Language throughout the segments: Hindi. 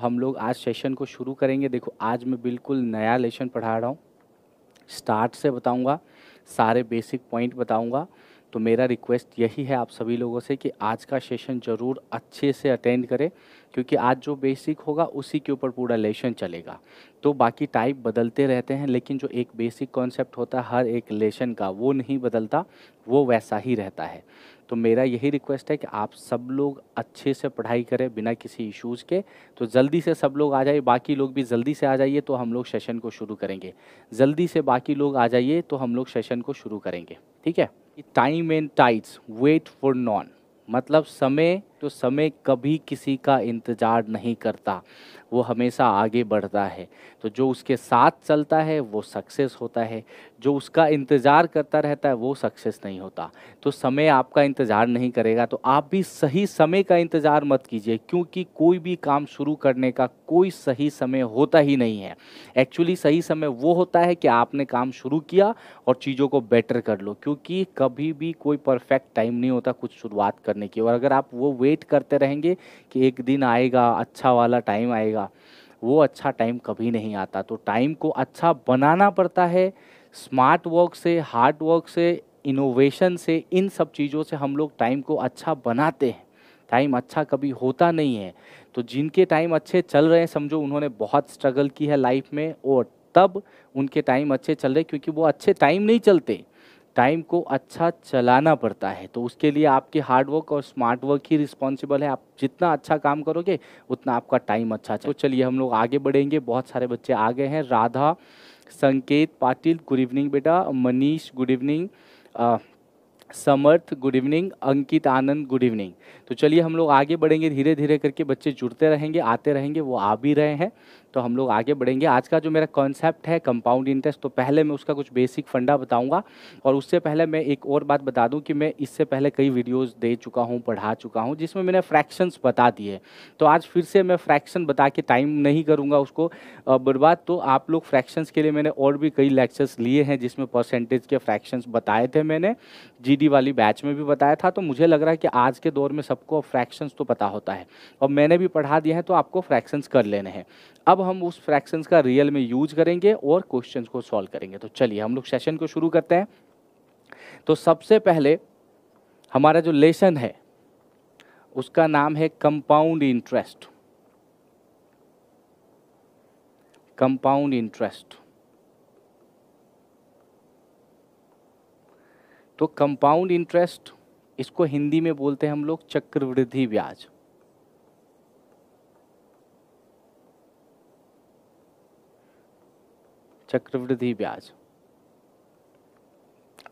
हम लोग आज सेशन को शुरू करेंगे देखो आज मैं बिल्कुल नया लेसन पढ़ा रहा हूँ स्टार्ट से बताऊँगा सारे बेसिक पॉइंट बताऊँगा तो मेरा रिक्वेस्ट यही है आप सभी लोगों से कि आज का सेशन ज़रूर अच्छे से अटेंड करें क्योंकि आज जो बेसिक होगा उसी के ऊपर पूरा लेसन चलेगा तो बाकी टाइप बदलते रहते हैं लेकिन जो एक बेसिक कॉन्सेप्ट होता है हर एक लेशन का वो नहीं बदलता वो वैसा ही रहता है तो मेरा यही रिक्वेस्ट है कि आप सब लोग अच्छे से पढ़ाई करें बिना किसी इश्यूज़ के तो जल्दी से सब लोग आ जाइए बाकी लोग भी जल्दी से आ जाइए तो हम लोग सेशन को शुरू करेंगे जल्दी से बाकी लोग आ जाइए तो हम लोग सेशन को शुरू करेंगे ठीक है time and tides wait for none मतलब समय तो समय कभी किसी का इंतज़ार नहीं करता वो हमेशा आगे बढ़ता है तो जो उसके साथ चलता है वो सक्सेस होता है जो उसका इंतज़ार करता रहता है वो सक्सेस नहीं होता तो समय आपका इंतज़ार नहीं करेगा तो आप भी सही समय का इंतज़ार मत कीजिए क्योंकि कोई भी काम शुरू करने का कोई सही समय होता ही नहीं है एक्चुअली सही समय वो होता है कि आपने काम शुरू किया और चीज़ों को बेटर कर लो क्योंकि कभी भी कोई परफेक्ट टाइम नहीं होता कुछ शुरुआत करने की और अगर आप वो वे वेट करते रहेंगे कि एक दिन आएगा अच्छा वाला टाइम आएगा वो अच्छा टाइम कभी नहीं आता तो टाइम को अच्छा बनाना पड़ता है स्मार्ट वर्क से हार्ड वर्क से इनोवेशन से इन सब चीज़ों से हम लोग टाइम को अच्छा बनाते हैं टाइम अच्छा कभी होता नहीं है तो जिनके टाइम अच्छे चल रहे हैं समझो उन्होंने बहुत स्ट्रगल की है लाइफ में और तब उनके टाइम अच्छे चल रहे क्योंकि वो अच्छे टाइम नहीं चलते टाइम को अच्छा चलाना पड़ता है तो उसके लिए आपके हार्ड वर्क और स्मार्ट वर्क ही रिस्पॉन्सिबल है आप जितना अच्छा काम करोगे उतना आपका टाइम अच्छा तो चलिए हम लोग आगे बढ़ेंगे बहुत सारे बच्चे आगे हैं राधा संकेत पाटिल गुड इवनिंग बेटा Manish good evening Samarth good evening Ankit Anand good evening तो चलिए हम लोग आगे बढ़ेंगे धीरे धीरे करके बच्चे जुड़ते रहेंगे आते रहेंगे वो आ भी रहे हैं तो हम लोग आगे बढ़ेंगे आज का जो मेरा कॉन्सेप्ट है कंपाउंड इंटरेस्ट तो पहले मैं उसका कुछ बेसिक फंडा बताऊँगा और उससे पहले मैं एक और बात बता दूँ कि मैं इससे पहले कई वीडियोज़ दे चुका हूँ पढ़ा चुका हूँ जिसमें मैंने फ्रैक्शंस बता दिए तो आज फिर से मैं फ्रैक्शन बता के टाइम नहीं करूँगा उसको बर्बाद तो आप लोग फ्रैक्शंस के लिए मैंने और भी कई लेक्चर्स लिए हैं जिसमें परसेंटेज के फ्रैक्शंस बताए थे मैंने जी वाली बैच में भी बताया था तो मुझे लग रहा है कि आज के दौर में सबको फ्रैक्शंस तो पता होता है और मैंने भी पढ़ा दिया है तो आपको फ्रैक्शंस कर लेने हैं अब हम उस फ्रैक्शंस का रियल में यूज करेंगे और क्वेश्चन को सॉल्व करेंगे तो चलिए हम लोग सेशन को शुरू करते हैं तो सबसे पहले हमारा जो लेसन है उसका नाम है कंपाउंड इंटरेस्ट कंपाउंड इंटरेस्ट तो कंपाउंड इंटरेस्ट इसको हिंदी में बोलते हैं हम लोग चक्रवृद्धि ब्याज चक्रवृद्धि ब्याज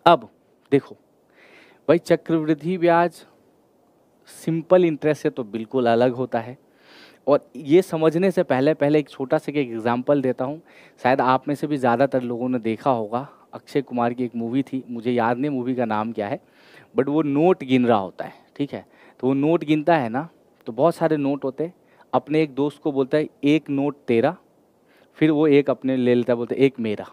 अब देखो भाई चक्रवृद्धि ब्याज सिंपल इंटरेस्ट से तो बिल्कुल अलग होता है और ये समझने से पहले पहले एक छोटा सा एक एग्जांपल देता हूँ शायद आप में से भी ज़्यादातर लोगों ने देखा होगा अक्षय कुमार की एक मूवी थी मुझे याद नहीं मूवी का नाम क्या है बट वो नोट गिन रहा होता है ठीक है तो वो नोट गिनता है ना तो बहुत सारे नोट होते हैं अपने एक दोस्त को बोलता है एक नोट तेरा फिर वो एक अपने ले लेता बोलता एक मेरा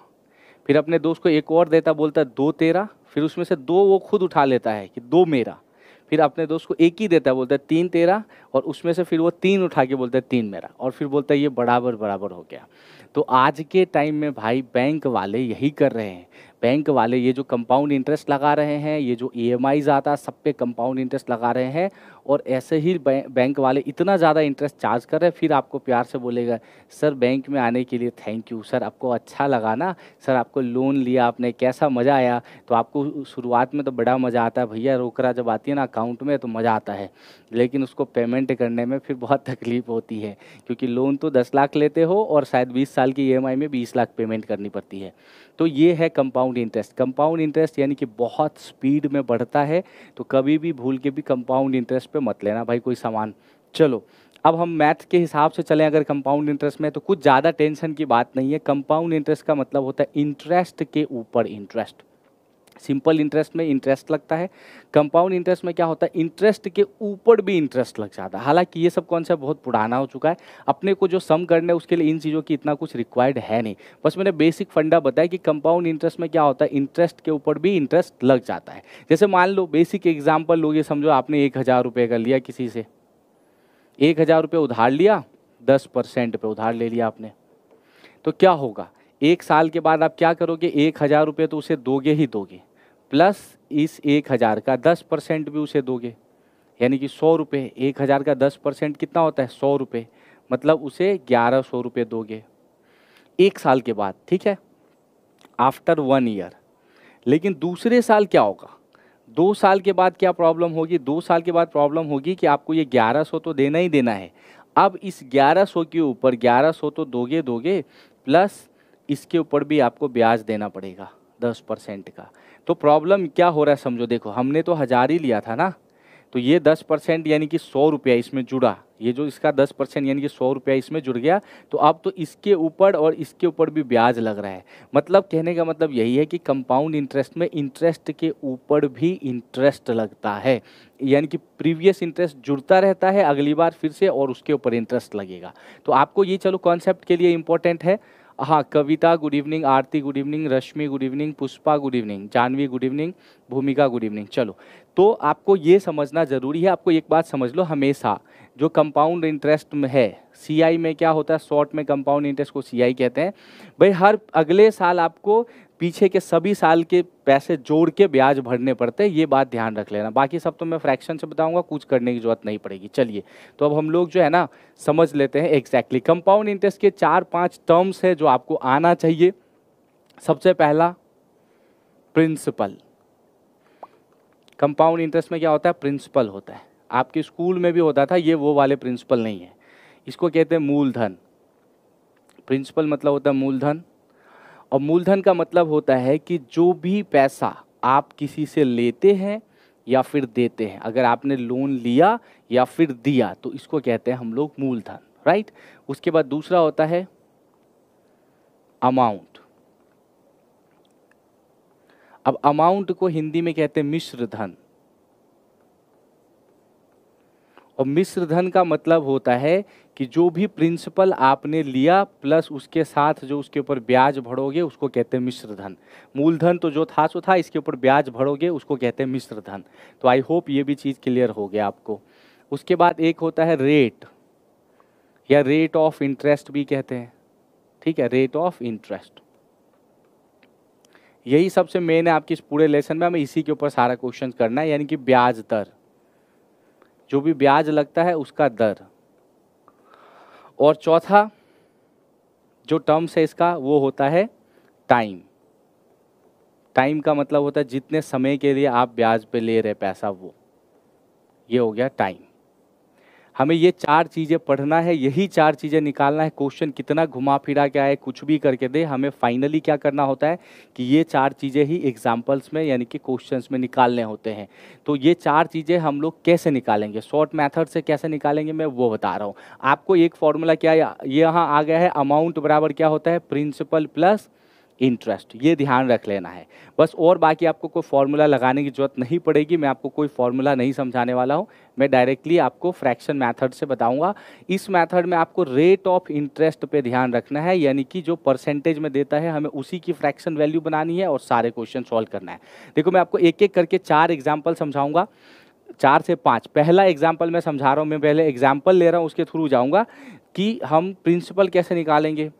फिर अपने दोस्त को एक और देता बोलता दो तेरा फिर उसमें से दो वो खुद उठा लेता है कि दो मेरा फिर अपने दोस्त को एक ही देता है बोलता है तीन तेरा और उसमें से फिर वो तीन उठा के बोलता है तीन मेरा और फिर बोलता है ये बराबर बराबर हो गया तो आज के टाइम में भाई बैंक वाले यही कर रहे हैं बैंक वाले ये जो कंपाउंड इंटरेस्ट लगा रहे हैं ये जो ई एम आता है सब पे कंपाउंड इंटरेस्ट लगा रहे हैं और ऐसे ही बैंक वाले इतना ज़्यादा इंटरेस्ट चार्ज कर रहे हैं फिर आपको प्यार से बोलेगा सर बैंक में आने के लिए थैंक यू सर आपको अच्छा लगा ना सर आपको लोन लिया आपने कैसा मज़ा आया तो आपको शुरुआत में तो बड़ा मज़ा आता है भैया रोकरा जब आती है ना अकाउंट में तो मज़ा आता है लेकिन उसको पेमेंट करने में फिर बहुत तकलीफ़ होती है क्योंकि लोन तो दस लाख लेते हो और शायद बीस साल की ई e में बीस लाख पेमेंट करनी पड़ती है तो ये है compound compound interest compound interest यानी कि बहुत स्पीड में बढ़ता है तो कभी भी भूल के भी कंपाउंड इंटरेस्ट पे मत लेना भाई कोई सामान चलो अब हम मैथ के हिसाब से चलें अगर कंपाउंड इंटरेस्ट में तो कुछ ज़्यादा टेंशन की बात नहीं है कंपाउंड इंटरेस्ट का मतलब होता है इंटरेस्ट के ऊपर इंटरेस्ट सिंपल इंटरेस्ट में इंटरेस्ट लगता है कंपाउंड इंटरेस्ट में क्या होता है इंटरेस्ट के ऊपर भी इंटरेस्ट लग जाता है हालांकि ये सब कॉन्सेप्ट बहुत पुराना हो चुका है अपने को जो सम करना है उसके लिए इन चीज़ों की इतना कुछ रिक्वायर्ड है नहीं बस मैंने बेसिक फंडा बताया कि कंपाउंड इंटरेस्ट में क्या होता है इंटरेस्ट के ऊपर भी इंटरेस्ट लग जाता है जैसे मान लो बेसिक एग्जाम्पल लोग ये समझो आपने एक हज़ार रुपये का लिया किसी से एक हज़ार रुपये उधार लिया दस परसेंट उधार ले लिया आपने तो क्या होगा एक साल के बाद आप क्या करोगे एक हज़ार रुपये तो उसे दोगे ही दोगे प्लस इस एक हज़ार का दस परसेंट भी उसे दोगे यानी कि सौ रुपये एक हज़ार का दस परसेंट कितना होता है सौ रुपये मतलब उसे ग्यारह सौ रुपये दोगे एक साल के बाद ठीक है आफ्टर वन ईयर लेकिन दूसरे साल क्या होगा दो साल के बाद क्या प्रॉब्लम होगी दो साल के बाद प्रॉब्लम होगी कि आपको ये ग्यारह सौ तो देना ही देना है अब इस ग्यारह सौ के ऊपर ग्यारह सौ तो दोगे दोगे प्लस इसके ऊपर भी आपको ब्याज देना पड़ेगा दस परसेंट का तो प्रॉब्लम क्या हो रहा है समझो देखो हमने तो हज़ार ही लिया था ना तो ये दस परसेंट यानी कि सौ रुपया इसमें जुड़ा ये जो इसका दस परसेंट यानी कि सौ रुपया इसमें जुड़ गया तो अब तो इसके ऊपर और इसके ऊपर भी ब्याज लग रहा है मतलब कहने का मतलब यही है कि कंपाउंड इंटरेस्ट में इंटरेस्ट के ऊपर भी इंटरेस्ट लगता है यानी कि प्रीवियस इंटरेस्ट जुड़ता रहता है अगली बार फिर से और उसके ऊपर इंटरेस्ट लगेगा तो आपको ये चलो कॉन्सेप्ट के लिए इंपॉर्टेंट है हाँ Kavita good evening Aarti good evening Rashmi good evening Pushpa good evening Janvi good evening Bhumika good evening चलो तो आपको ये समझना ज़रूरी है आपको एक बात समझ लो हमेशा जो कंपाउंड इंटरेस्ट में है सीआई में क्या होता है शॉर्ट में कंपाउंड इंटरेस्ट को सीआई कहते हैं भाई हर अगले साल आपको पीछे के सभी साल के पैसे जोड़ के ब्याज भरने पड़ते हैं ये बात ध्यान रख लेना बाकी सब तो मैं फ्रैक्शन से बताऊंगा कुछ करने की जरूरत नहीं पड़ेगी चलिए तो अब हम लोग जो है ना समझ लेते हैं एग्जैक्टली कंपाउंड इंटरेस्ट के चार पाँच टर्म्स है जो आपको आना चाहिए सबसे पहला प्रिंसिपल कंपाउंड इंटरेस्ट में क्या होता है प्रिंसिपल होता है आपके स्कूल में भी होता था ये वो वाले प्रिंसिपल नहीं है इसको कहते हैं मूलधन प्रिंसिपल मतलब होता है मूलधन और मूलधन का मतलब होता है कि जो भी पैसा आप किसी से लेते हैं या फिर देते हैं अगर आपने लोन लिया या फिर दिया तो इसको कहते हैं हम लोग मूलधन राइट उसके बाद दूसरा होता है अमाउंट अब अमाउंट को हिंदी में कहते हैं मिश्र धन और मिश्र धन का मतलब होता है कि जो भी प्रिंसिपल आपने लिया प्लस उसके साथ जो उसके ऊपर ब्याज भरोगे उसको कहते हैं मिश्र धन मूलधन तो जो था सो था इसके ऊपर ब्याज भरोगे उसको कहते हैं मिश्र धन तो आई होप ये भी चीज़ क्लियर हो गया आपको उसके बाद एक होता है रेट या रेट ऑफ इंटरेस्ट भी कहते हैं ठीक है रेट ऑफ इंटरेस्ट यही सबसे मेन है आपके इस पूरे लेसन में हमें इसी के ऊपर सारा क्वेश्चन करना है यानी कि ब्याज दर जो भी ब्याज लगता है उसका दर और चौथा जो टर्म्स है इसका वो होता है टाइम टाइम का मतलब होता है जितने समय के लिए आप ब्याज पे ले रहे पैसा वो ये हो गया टाइम हमें ये चार चीज़ें पढ़ना है यही चार चीज़ें निकालना है क्वेश्चन कितना घुमा फिरा क्या है कुछ भी करके दे हमें फाइनली क्या करना होता है कि ये चार चीज़ें ही एग्जाम्पल्स में यानी कि क्वेश्चन में निकालने होते हैं तो ये चार चीज़ें हम लोग कैसे निकालेंगे शॉर्ट मैथड से कैसे निकालेंगे मैं वो बता रहा हूँ आपको एक फॉर्मूला क्या यहाँ आ गया है अमाउंट बराबर क्या होता है प्रिंसिपल प्लस इंटरेस्ट ये ध्यान रख लेना है बस और बाकी आपको कोई फार्मूला लगाने की जरूरत नहीं पड़ेगी मैं आपको कोई फार्मूला नहीं समझाने वाला हूँ मैं डायरेक्टली आपको फ्रैक्शन मेथड से बताऊंगा इस मेथड में आपको रेट ऑफ इंटरेस्ट पे ध्यान रखना है यानी कि जो परसेंटेज में देता है हमें उसी की फ्रैक्शन वैल्यू बनानी है और सारे क्वेश्चन सॉल्व करना है देखो मैं आपको एक एक करके चार एग्जाम्पल समझाऊंगा चार से पाँच पहला एग्जाम्पल मैं समझा रहा हूँ मैं पहले एग्जाम्पल ले रहा हूँ उसके थ्रू जाऊँगा कि हम प्रिंसिपल कैसे निकालेंगे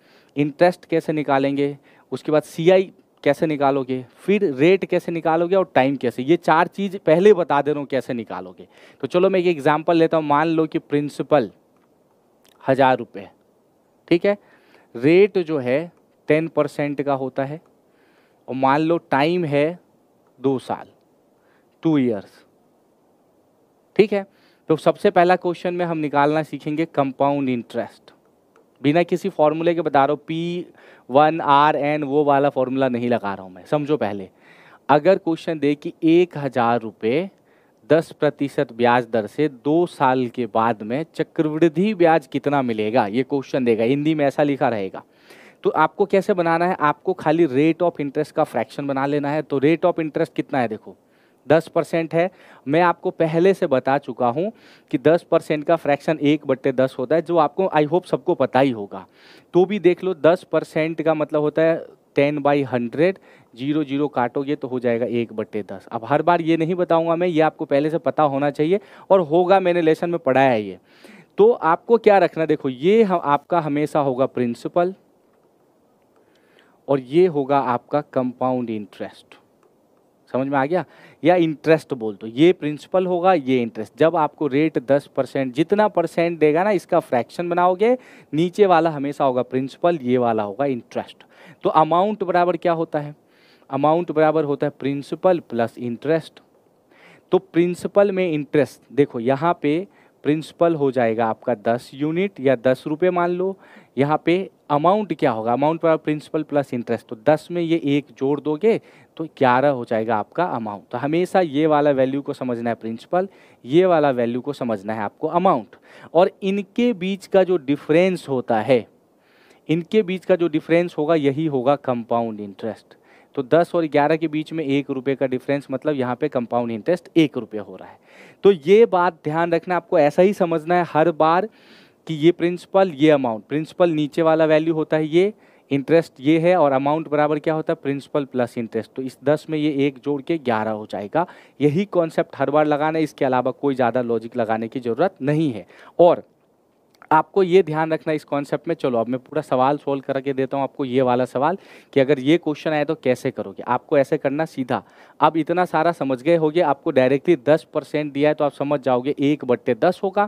इंटरेस्ट कैसे निकालेंगे उसके बाद सीआई कैसे निकालोगे फिर रेट कैसे निकालोगे और टाइम कैसे ये चार चीज़ पहले बता दे रहा हूँ कैसे निकालोगे तो चलो मैं एक एग्जाम्पल लेता हूँ मान लो कि प्रिंसिपल हज़ार रुपये ठीक है रेट जो है टेन परसेंट का होता है और मान लो टाइम है दो साल टू ईयर्स ठीक है तो सबसे पहला क्वेश्चन में हम निकालना सीखेंगे कंपाउंड इंटरेस्ट बिना किसी फॉर्मूले के बता रहा हूँ पी वन आर एन वो वाला फॉर्मूला नहीं लगा रहा हूँ मैं समझो पहले अगर क्वेश्चन दे कि एक हज़ार रुपये दस प्रतिशत ब्याज दर से दो साल के बाद में चक्रवृद्धि ब्याज कितना मिलेगा ये क्वेश्चन देगा हिंदी में ऐसा लिखा रहेगा तो आपको कैसे बनाना है आपको खाली रेट ऑफ इंटरेस्ट का फ्रैक्शन बना लेना है तो रेट ऑफ इंटरेस्ट कितना है देखो दस परसेंट है मैं आपको पहले से बता चुका हूँ कि दस परसेंट का फ्रैक्शन एक बट्टे दस होता है जो आपको आई होप सबको पता ही होगा तो भी देख लो दस परसेंट का मतलब होता है ten by hundred zero zero काटोगे तो हो जाएगा एक बट्टे दस अब हर बार ये नहीं बताऊंगा मैं ये आपको पहले से पता होना चाहिए और होगा मैंने लेसन में पढ़ाया ये तो आपको क्या रखना देखो ये हम आपका हमेशा होगा प्रिंसिपल और ये होगा आपका कंपाउंड इंटरेस्ट समझ में आ गया या इंटरेस्ट बोल दो ये प्रिंसिपल होगा ये इंटरेस्ट जब आपको रेट दस परसेंट जितना परसेंट देगा ना इसका फ्रैक्शन बनाओगे नीचे वाला हमेशा होगा प्रिंसिपल ये वाला होगा इंटरेस्ट तो अमाउंट बराबर क्या होता है अमाउंट बराबर होता है प्रिंसिपल प्लस इंटरेस्ट तो प्रिंसिपल में इंटरेस्ट देखो यहाँ पे प्रिंसिपल हो जाएगा आपका दस यूनिट या दस रुपये मान लो यहाँ पे अमाउंट क्या होगा अमाउंट पर प्रिंसिपल प्लस इंटरेस्ट तो दस में ये एक जोड़ दोगे तो ग्यारह हो जाएगा आपका अमाउंट तो हमेशा ये वाला वैल्यू को समझना है प्रिंसिपल ये वाला वैल्यू को समझना है आपको अमाउंट और इनके बीच का जो डिफरेंस होता है इनके बीच का जो डिफरेंस होगा यही होगा कंपाउंड इंटरेस्ट तो 10 और 11 के बीच में एक रुपये का डिफरेंस मतलब यहाँ पे कंपाउंड इंटरेस्ट एक रुपये हो रहा है तो ये बात ध्यान रखना आपको ऐसा ही समझना है हर बार कि ये प्रिंसिपल ये अमाउंट प्रिंसिपल नीचे वाला वैल्यू होता है ये इंटरेस्ट ये है और अमाउंट बराबर क्या होता है प्रिंसिपल प्लस इंटरेस्ट तो इस दस में ये एक जोड़ के ग्यारह हो जाएगा यही कॉन्सेप्ट हर बार लगाना है इसके अलावा कोई ज़्यादा लॉजिक लगाने की ज़रूरत नहीं है और आपको ये ध्यान रखना इस कॉन्सेप्ट में चलो अब मैं पूरा सवाल सोल्व करके देता हूँ आपको ये वाला सवाल कि अगर ये क्वेश्चन आए तो कैसे करोगे आपको ऐसे करना सीधा आप इतना सारा समझ गए होगे आपको डायरेक्टली दस परसेंट दिया है तो आप समझ जाओगे एक बट्टे दस होगा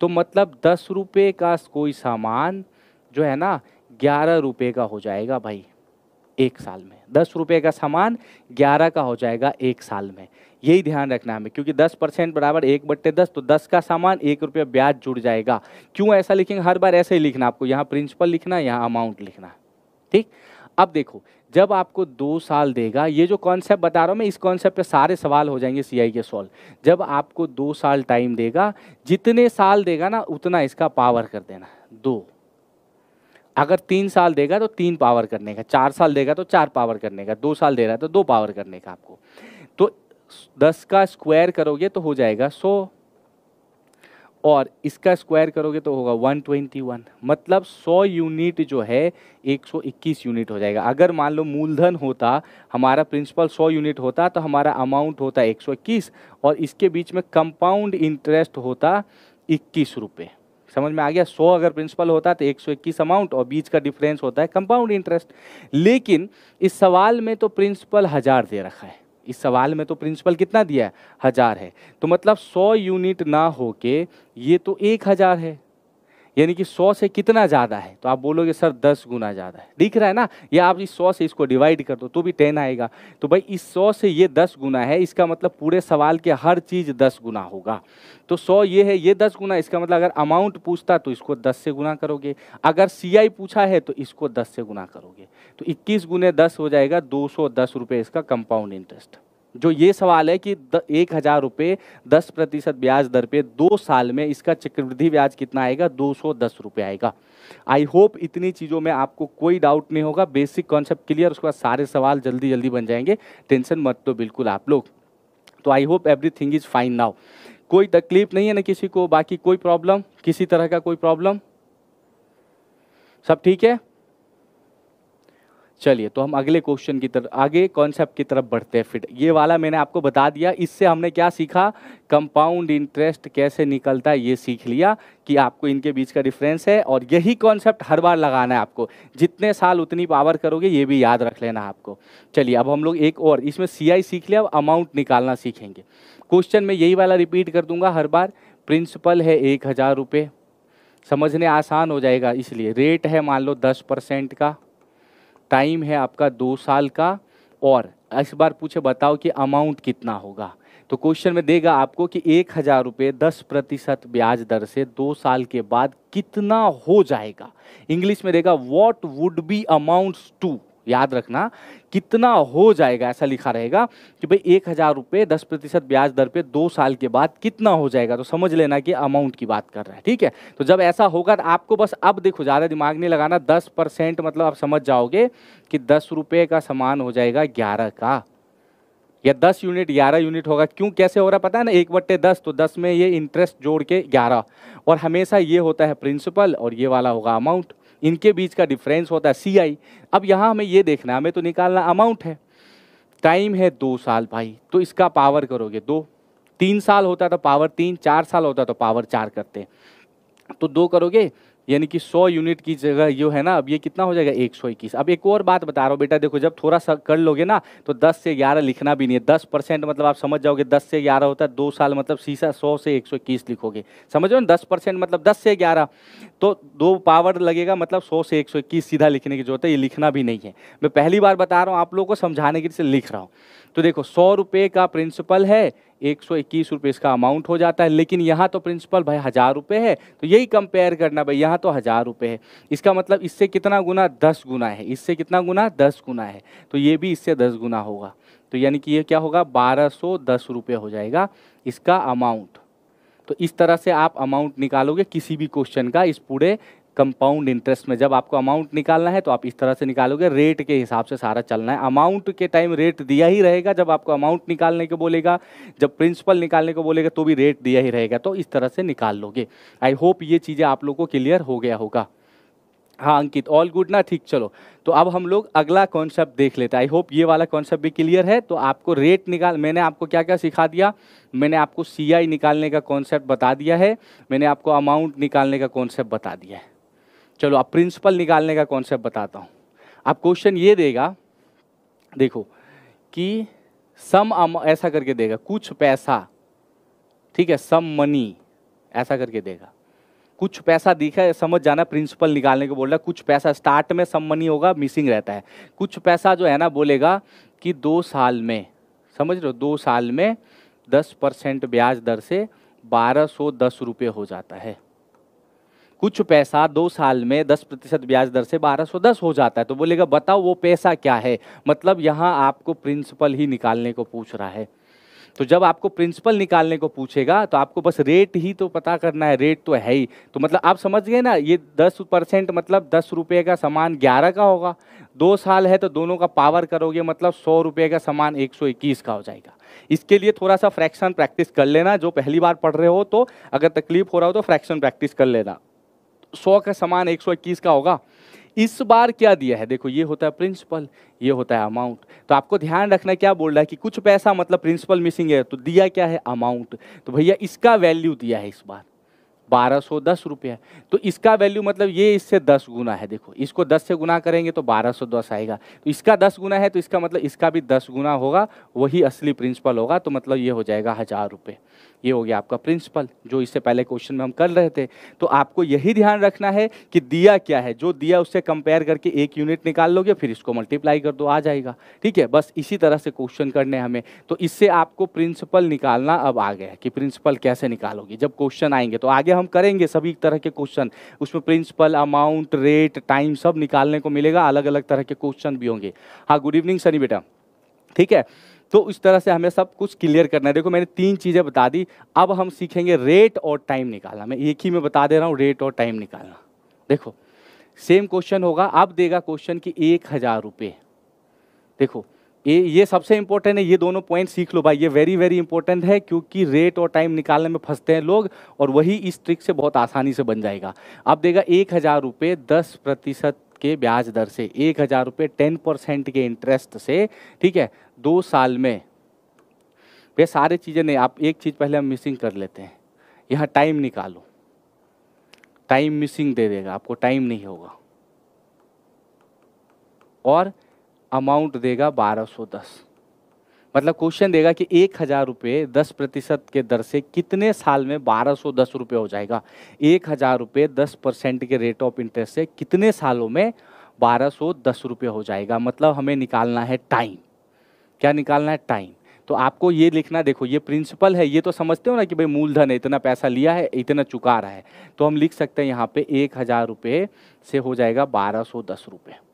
तो मतलब दस रुपये का कोई सामान जो है ना ग्यारह रुपये का हो जाएगा भाई एक साल में दस रुपये का सामान ग्यारह का हो जाएगा एक साल में यही ध्यान रखना हमें क्योंकि दस परसेंट बराबर एक बट्टे दस तो दस का सामान एक रुपया ब्याज जुड़ जाएगा क्यों ऐसा लिखेंगे हर बार ऐसे ही लिखना आपको यहाँ प्रिंसिपल लिखना यहाँ अमाउंट लिखना ठीक अब देखो जब आपको दो साल देगा ये जो कॉन्सेप्ट बता रहा हूँ मैं इस कॉन्सेप्ट पे सारे सवाल हो जाएंगे सीआई के सॉल्व जब आपको दो साल टाइम देगा जितने साल देगा ना उतना इसका पावर कर देना दो अगर तीन साल देगा तो तीन पावर करने का चार साल देगा तो चार पावर करने का दो साल दे रहा है तो दो पावर करने का आपको दस का स्क्वायर करोगे तो हो जाएगा सौ और इसका स्क्वायर करोगे तो होगा 121 मतलब 100 यूनिट जो है 121 यूनिट हो जाएगा अगर मान लो मूलधन होता हमारा प्रिंसिपल 100 यूनिट होता तो हमारा अमाउंट होता 121 और इसके बीच में कंपाउंड इंटरेस्ट होता इक्कीस रुपये समझ में आ गया 100 अगर प्रिंसिपल होता तो 121 अमाउंट और बीच का डिफरेंस होता है कंपाउंड इंटरेस्ट लेकिन इस सवाल में तो प्रिंसिपल हज़ार दे रखा है इस सवाल में तो प्रिंसिपल कितना दिया है हज़ार है तो मतलब सौ यूनिट ना हो के ये तो एक हज़ार है यानी कि सौ से कितना ज़्यादा है तो आप बोलोगे सर दस गुना ज़्यादा है दिख रहा है ना या आप इस सौ से इसको डिवाइड कर दो तो भी टेन आएगा तो भाई इस सौ से ये दस गुना है इसका मतलब पूरे सवाल के हर चीज़ दस गुना होगा तो सौ ये है ये दस गुना इसका मतलब अगर अमाउंट पूछता तो इसको दस से गुना करोगे अगर सी पूछा है तो इसको दस से गुना करोगे तो इक्कीस गुने दस हो जाएगा दो सौ इसका कंपाउंड इंटरेस्ट जो ये सवाल है कि द, एक हज़ार रुपये दस प्रतिशत ब्याज दर पे दो साल में इसका चक्रवृद्धि ब्याज कितना आएगा दो सौ दस रुपये आएगा आई होप इतनी चीज़ों में आपको कोई डाउट नहीं होगा बेसिक कॉन्सेप्ट क्लियर उसके बाद सारे सवाल जल्दी जल्दी बन जाएंगे टेंशन मत तो बिल्कुल आप लोग तो I hope thing is fine now कोई तकलीफ नहीं है ना किसी को बाकी कोई प्रॉब्लम किसी तरह का कोई प्रॉब्लम सब ठीक है चलिए तो हम अगले क्वेश्चन की तरफ आगे कॉन्सेप्ट की तरफ बढ़ते हैं फिर ये वाला मैंने आपको बता दिया इससे हमने क्या सीखा कंपाउंड इंटरेस्ट कैसे निकलता है ये सीख लिया कि आपको इनके बीच का डिफरेंस है और यही कॉन्सेप्ट हर बार लगाना है आपको जितने साल उतनी पावर करोगे ये भी याद रख लेना आपको चलिए अब हम लोग एक और इसमें सी सीख लिया अब अमाउंट निकालना सीखेंगे क्वेश्चन में यही वाला रिपीट कर दूंगा हर बार प्रिंसिपल है एक हज़ार रुपये समझने आसान हो जाएगा इसलिए रेट है मान लो दस परसेंट का टाइम है आपका दो साल का और इस बार पूछे बताओ कि अमाउंट कितना होगा तो क्वेश्चन में देगा आपको कि एक हज़ार रुपये दस प्रतिशत ब्याज दर से दो साल के बाद कितना हो जाएगा इंग्लिश में देगा what would be amounts to याद रखना कितना हो जाएगा ऐसा लिखा रहेगा कि भाई एक हज़ार रुपये दस प्रतिशत ब्याज दर पे दो साल के बाद कितना हो जाएगा तो समझ लेना कि अमाउंट की बात कर रहा है ठीक है तो जब ऐसा होगा तो आपको बस अब देखो ज़्यादा दिमाग नहीं लगाना दस परसेंट मतलब आप समझ जाओगे कि दस रुपये का सामान हो जाएगा ग्यारह का या दस यूनिट ग्यारह यूनिट होगा क्यों कैसे हो रहा है पता है ना एक बट्टे दस तो दस में ये इंटरेस्ट जोड़ के ग्यारह और हमेशा ये होता है प्रिंसिपल और ये वाला होगा अमाउंट इनके बीच का डिफरेंस होता है सी अब यहाँ हमें ये देखना है हमें तो निकालना अमाउंट है टाइम है दो साल भाई तो इसका पावर करोगे दो तीन साल होता तो पावर तीन चार साल होता तो पावर चार करते तो दो करोगे यानी कि 100 यूनिट की जगह जो है ना अब ये कितना हो जाएगा एक सौ इक्कीस अब एक और बात बता रहा हूँ बेटा देखो जब थोड़ा सा कर लोगे ना तो 10 से 11 लिखना भी नहीं है 10 परसेंट मतलब आप समझ जाओगे 10 से 11 होता है दो साल मतलब सीसा 100 से 121 लिखोगे समझ ना 10 दस परसेंट मतलब 10 से 11 तो दो पावर लगेगा मतलब सौ से इक्कीस सीधा लिखने की जरूरत है ये लिखना भी नहीं है मैं पहली बार बता रहा हूँ आप लोगों को समझाने के लिए लिख रहा हूँ तो देखो सौ का प्रिंसिपल है एक सौ इक्कीस रुपये इसका अमाउंट हो जाता है लेकिन यहाँ तो प्रिंसिपल भाई हज़ार रुपये है तो यही कंपेयर करना भाई यहाँ तो हज़ार रुपये है इसका मतलब इससे कितना गुना दस गुना है इससे कितना गुना दस गुना है तो ये भी इससे दस गुना होगा तो यानी कि ये क्या होगा बारह सौ दस रुपये हो जाएगा इसका अमाउंट तो इस तरह से आप अमाउंट निकालोगे किसी भी क्वेश्चन का इस पूरे कंपाउंड इंटरेस्ट में जब आपको अमाउंट निकालना है तो आप इस तरह से निकालोगे रेट के हिसाब से सारा चलना है अमाउंट के टाइम रेट दिया ही रहेगा जब आपको अमाउंट निकालने को बोलेगा जब प्रिंसिपल निकालने को बोलेगा तो भी रेट दिया ही रहेगा तो इस तरह से निकाल लोगे आई होप ये चीज़ें आप लोग को क्लियर हो गया होगा हाँ अंकित ऑल गुड ना ठीक चलो तो अब हम लोग अगला कॉन्सेप्ट देख लेते हैं आई होप ये वाला कॉन्सेप्ट भी क्लियर है तो आपको रेट निकाल मैंने आपको क्या क्या सिखा दिया मैंने आपको सीआई निकालने का कॉन्सेप्ट बता दिया है मैंने आपको अमाउंट निकालने का कॉन्सेप्ट बता दिया है चलो अब प्रिंसिपल निकालने का कॉन्सेप्ट बताता हूँ आप क्वेश्चन ये देगा देखो कि सम अम ऐसा करके देगा कुछ पैसा ठीक है सम मनी ऐसा करके देगा कुछ पैसा दिखा है समझ जाना प्रिंसिपल निकालने को बोल रहा है कुछ पैसा स्टार्ट में सम मनी होगा मिसिंग रहता है कुछ पैसा जो है ना बोलेगा कि दो साल में समझ लो दो साल में दस परसेंट ब्याज दर से बारह सौ दस रुपये हो जाता है कुछ पैसा दो साल में दस प्रतिशत ब्याज दर से बारह सौ दस हो जाता है तो बोलेगा बताओ वो पैसा क्या है मतलब यहाँ आपको प्रिंसिपल ही निकालने को पूछ रहा है तो जब आपको प्रिंसिपल निकालने को पूछेगा तो आपको बस रेट ही तो पता करना है रेट तो है ही तो मतलब आप समझ गए ना ये दस परसेंट मतलब दस रुपये का सामान ग्यारह का होगा दो साल है तो दोनों का पावर करोगे मतलब सौ रुपये का सामान एक सौ इक्कीस का हो जाएगा इसके लिए थोड़ा सा फ्रैक्शन प्रैक्टिस कर लेना जो पहली बार पढ़ रहे हो तो अगर तकलीफ हो रहा हो तो फ्रैक्शन प्रैक्टिस कर लेना सौ का समान एक सौ इक्कीस का होगा इस बार क्या दिया है देखो ये होता है प्रिंसिपल ये होता है अमाउंट तो आपको ध्यान रखना क्या बोल रहा है कि कुछ पैसा मतलब प्रिंसिपल मिसिंग है तो दिया क्या है अमाउंट तो भैया इसका वैल्यू दिया है इस बार बारह सौ दस रुपये तो इसका वैल्यू मतलब ये इससे दस गुना है देखो इसको दस से गुना करेंगे तो बारह सौ दस आएगा तो इसका दस गुना है तो इसका मतलब इसका भी दस गुना होगा वही असली प्रिंसिपल होगा तो मतलब ये हो जाएगा हज़ार रुपये ये हो गया आपका प्रिंसिपल जो इससे पहले क्वेश्चन में हम कर रहे थे तो आपको यही ध्यान रखना है कि दिया क्या है जो दिया उससे कंपेयर करके एक यूनिट निकाल लोगे फिर इसको मल्टीप्लाई कर दो आ जाएगा ठीक है बस इसी तरह से क्वेश्चन करने हमें तो इससे आपको प्रिंसिपल निकालना अब आ गया कि प्रिंसिपल कैसे निकालोगे जब क्वेश्चन आएंगे तो आगे हम करेंगे सभी तरह के क्वेश्चन उसमें प्रिंसिपल अमाउंट रेट टाइम सब निकालने को मिलेगा अलग अलग तरह के क्वेश्चन भी होंगे हाँ गुड इवनिंग सनी बेटा ठीक है तो इस तरह से हमें सब कुछ क्लियर करना है देखो मैंने तीन चीज़ें बता दी अब हम सीखेंगे रेट और टाइम निकालना मैं एक ही में बता दे रहा हूँ रेट और टाइम निकालना देखो सेम क्वेश्चन होगा अब देगा क्वेश्चन कि एक हज़ार रुपये देखो ये ये सबसे इम्पोर्टेंट है ये दोनों पॉइंट सीख लो भाई ये वेरी वेरी इंपॉर्टेंट है क्योंकि रेट और टाइम निकालने में फंसते हैं लोग और वही इस ट्रिक से बहुत आसानी से बन जाएगा आप देगा एक हज़ार रुपये दस प्रतिशत के ब्याज दर से एक हज़ार रुपये टेन परसेंट के इंटरेस्ट से ठीक है दो साल में वे सारे चीज़ें नहीं आप एक चीज़ पहले हम मिसिंग कर लेते हैं यहाँ टाइम निकालो टाइम मिसिंग दे देगा आपको टाइम नहीं होगा और अमाउंट देगा 1210 मतलब क्वेश्चन देगा कि एक हज़ार रुपये दस प्रतिशत के दर से कितने साल में बारह सौ दस रुपये हो जाएगा एक हज़ार रुपये दस परसेंट के रेट ऑफ इंटरेस्ट से कितने सालों में बारह सौ दस रुपये हो जाएगा मतलब हमें निकालना है टाइम क्या निकालना है टाइम तो आपको ये लिखना देखो ये प्रिंसिपल है ये तो समझते हो ना कि भाई मूलधन है इतना पैसा लिया है इतना चुका रहा है तो हम लिख सकते हैं यहाँ पे एक हज़ार रुपये से हो जाएगा बारह सौ दस रुपये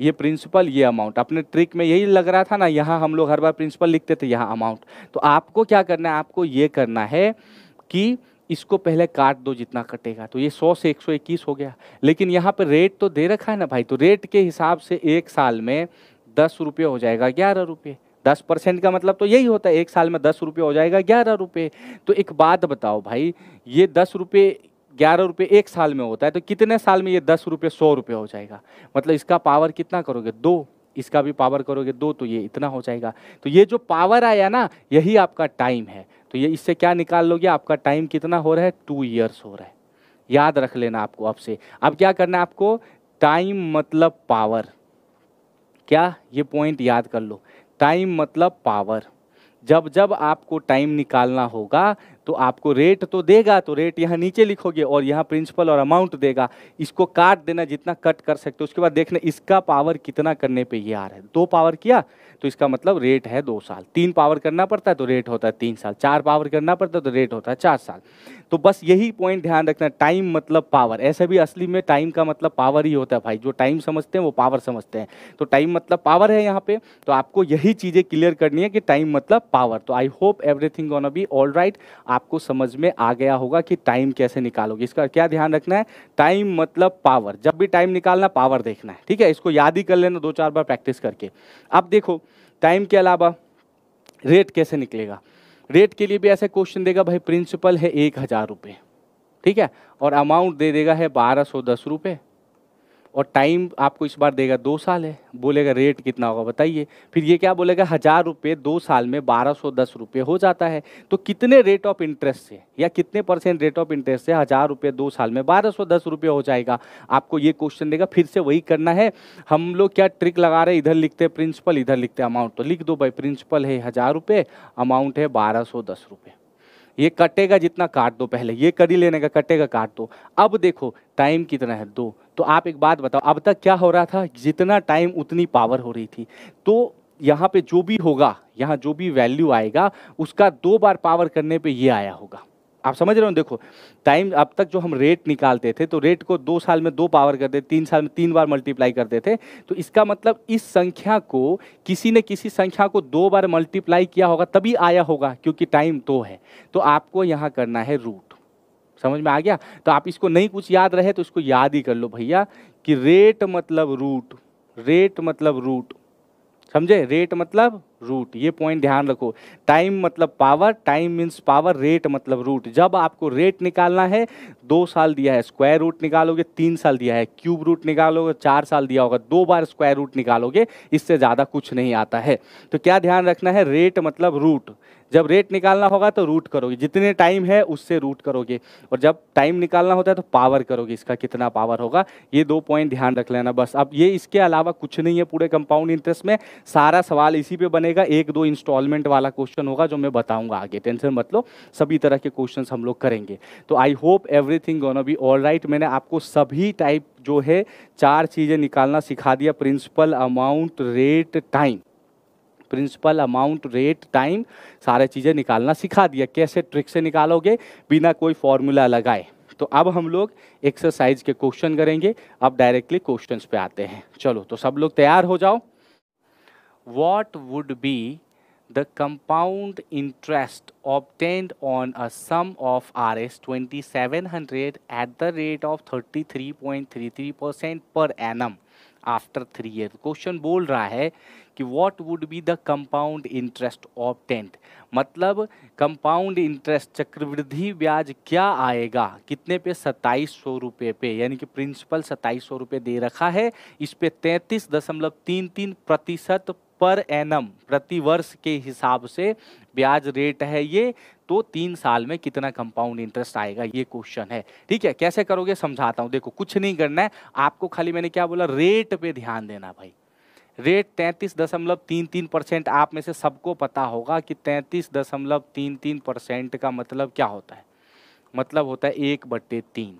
ये प्रिंसिपल ये अमाउंट अपने ट्रिक में यही लग रहा था ना यहाँ हम लोग हर बार प्रिंसिपल लिखते थे यहाँ अमाउंट तो आपको क्या करना है आपको ये करना है कि इसको पहले काट दो जितना कटेगा तो ये 100 से 121 हो गया लेकिन यहाँ पर रेट तो दे रखा है ना भाई तो रेट के हिसाब से एक साल में दस रुपये हो जाएगा ग्यारह रुपये दस परसेंट का मतलब तो यही होता है एक साल में दस रुपये हो जाएगा ग्यारह रुपये तो एक बात बताओ भाई ये दस रुपये ग्यारह रुपये एक साल में होता है तो कितने साल में ये दस रुपये सौ रुपये हो जाएगा मतलब इसका पावर कितना करोगे दो इसका भी पावर करोगे दो तो ये इतना हो जाएगा तो ये जो पावर आया ना यही आपका टाइम है तो ये इससे क्या निकाल लोगे आपका टाइम कितना हो रहा है टू ईयर्स हो रहा है याद रख लेना आपको अब से अब क्या करना है आपको टाइम मतलब पावर क्या ये पॉइंट याद कर लो टाइम मतलब पावर जब जब आपको टाइम निकालना होगा तो आपको रेट तो देगा तो रेट यहाँ नीचे लिखोगे और यहाँ प्रिंसिपल और अमाउंट देगा इसको काट देना जितना कट कर सकते हो उसके बाद देखना इसका पावर कितना करने पे ये आ रहा है दो पावर किया तो इसका मतलब रेट है दो साल तीन पावर करना पड़ता है तो रेट होता है तीन साल चार पावर करना पड़ता है तो रेट होता है चार साल तो बस यही पॉइंट ध्यान रखना टाइम मतलब पावर ऐसे भी असली में टाइम का मतलब पावर ही होता है भाई जो टाइम समझते हैं वो पावर समझते हैं तो टाइम मतलब पावर है यहाँ पे तो आपको यही चीज़ें क्लियर करनी है कि टाइम मतलब पावर तो I hope everything on be all right आप आपको समझ में आ गया होगा कि टाइम कैसे निकालोगे इसका क्या ध्यान रखना है टाइम मतलब पावर जब भी टाइम निकालना पावर देखना है ठीक है इसको याद ही कर लेना दो चार बार प्रैक्टिस करके अब देखो टाइम के अलावा रेट कैसे निकलेगा रेट के लिए भी ऐसा क्वेश्चन देगा भाई प्रिंसिपल है एक हज़ार ठीक है और अमाउंट दे देगा है बारह सौ दस रुपये और टाइम आपको इस बार देगा दो साल है बोलेगा रेट कितना होगा बताइए फिर ये क्या बोलेगा हज़ार रुपये दो साल में बारह सौ दस रुपये हो जाता है तो कितने रेट ऑफ इंटरेस्ट से या कितने परसेंट रेट ऑफ इंटरेस्ट से हज़ार रुपये दो साल में बारह सौ दस रुपये हो जाएगा आपको ये क्वेश्चन देगा फिर से वही करना है हम लोग क्या ट्रिक लगा रहे इधर लिखते प्रिंसिपल इधर लिखते अमाउंट तो लिख दो भाई प्रिंसिपल है हज़ार रुपये अमाउंट है बारह सौ दस रुपये ये कटेगा जितना काट दो पहले ये कर ही लेने का कटेगा काट दो अब देखो टाइम कितना है दो तो आप एक बात बताओ अब तक क्या हो रहा था जितना टाइम उतनी पावर हो रही थी तो यहाँ पे जो भी होगा यहाँ जो भी वैल्यू आएगा उसका दो बार पावर करने पे ये आया होगा आप समझ रहे हो देखो टाइम अब तक जो हम रेट निकालते थे तो रेट को दो साल में दो पावर करते तीन साल में तीन बार मल्टीप्लाई करते थे तो इसका मतलब इस संख्या को किसी ने किसी संख्या को दो बार मल्टीप्लाई किया होगा तभी आया होगा क्योंकि टाइम दो तो है तो आपको यहाँ करना है रूट समझ में आ गया तो आप इसको नहीं कुछ याद रहे तो इसको याद ही कर लो भैया कि रेट मतलब रूट रेट मतलब रूट समझे रेट मतलब रूट ये पॉइंट ध्यान रखो टाइम मतलब power time means power rate मतलब रूट जब आपको रेट निकालना है दो साल दिया है स्क्वायर रूट निकालोगे तीन साल दिया है क्यूब रूट निकालोगे चार साल दिया होगा दो बार स्क्वायर रूट निकालोगे इससे ज़्यादा कुछ नहीं आता है तो क्या ध्यान रखना है रेट मतलब रूट जब रेट निकालना होगा तो रूट करोगे जितने टाइम है उससे रूट करोगे और जब टाइम निकालना होता है तो पावर करोगे इसका कितना पावर होगा ये दो पॉइंट ध्यान रख लेना बस अब ये इसके अलावा कुछ नहीं है पूरे कंपाउंड इंटरेस्ट में सारा सवाल इसी पे बनेगा एक दो इंस्टॉलमेंट वाला क्वेश्चन होगा जो मैं बताऊंगा आगे टेंशन मत लो सभी तरह के क्वेश्चन हम लोग करेंगे तो I hope everything gonna be all right मैंने आपको सभी टाइप जो है चार चीज़ें निकालना सिखा दिया principal amount rate time principal amount rate time सारे चीज़ें निकालना सिखा दिया कैसे ट्रिक से निकालोगे बिना कोई फॉर्मूला लगाए तो अब हम लोग एक्सरसाइज के क्वेश्चन करेंगे अब डायरेक्टली क्वेश्चन पे आते हैं चलो तो सब लोग तैयार हो जाओ what would be of R S twenty seven hundred at the rate of thirty three point three three percent per annum after three year question बोल रहा है कि what would be the compound interest of ten मतलब कंपाउंड इंटरेस्ट चक्रवृद्धि ब्याज क्या आएगा कितने पे सत्ताईस सौ रुपये पे यानी कि प्रिंसिपल सत्ताईस सौ रुपये दे रखा है इस पे तैंतीस दशमलव तीन तीन प्रतिशत पर एनम प्रति वर्ष के हिसाब से ब्याज रेट है ये तो तीन साल में कितना कंपाउंड इंटरेस्ट आएगा ये क्वेश्चन है ठीक है कैसे करोगे समझाता हूँ देखो कुछ नहीं करना है आपको खाली मैंने क्या बोला रेट पे ध्यान देना भाई रेट तैंतीस दशमलव तीन तीन परसेंट आप में से सबको पता होगा कि तैंतीस दशमलव तीन तीन परसेंट का मतलब क्या होता है मतलब होता है एक बट्टे तीन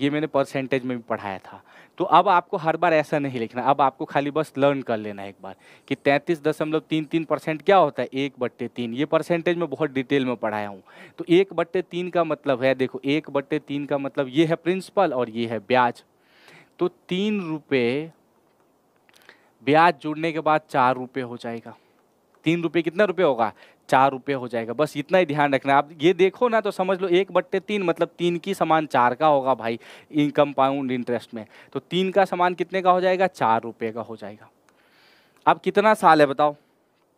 ये मैंने परसेंटेज में भी पढ़ाया था तो अब आपको हर बार ऐसा नहीं लिखना अब आपको खाली बस लर्न कर लेना एक बार कि तैंतीस दशमलव तीन तीन परसेंट क्या होता है एक बट्टे तीन ये परसेंटेज में बहुत डिटेल में पढ़ाया हूँ तो एक बट्टे तीन का मतलब है देखो एक बट्टे तीन का मतलब ये है प्रिंसिपल और ये है ब्याज तो तीन रुपये ब्याज जुड़ने के बाद चार रुपये हो जाएगा तीन रुपये कितना रुपये होगा चार रुपये हो जाएगा बस इतना ही ध्यान रखना आप ये देखो ना तो समझ लो एक बट्टे तीन मतलब तीन की समान चार का होगा भाई इनकम पाउंड इंटरेस्ट में तो तीन का समान कितने का हो जाएगा चार रुपये का हो जाएगा अब कितना साल है बताओ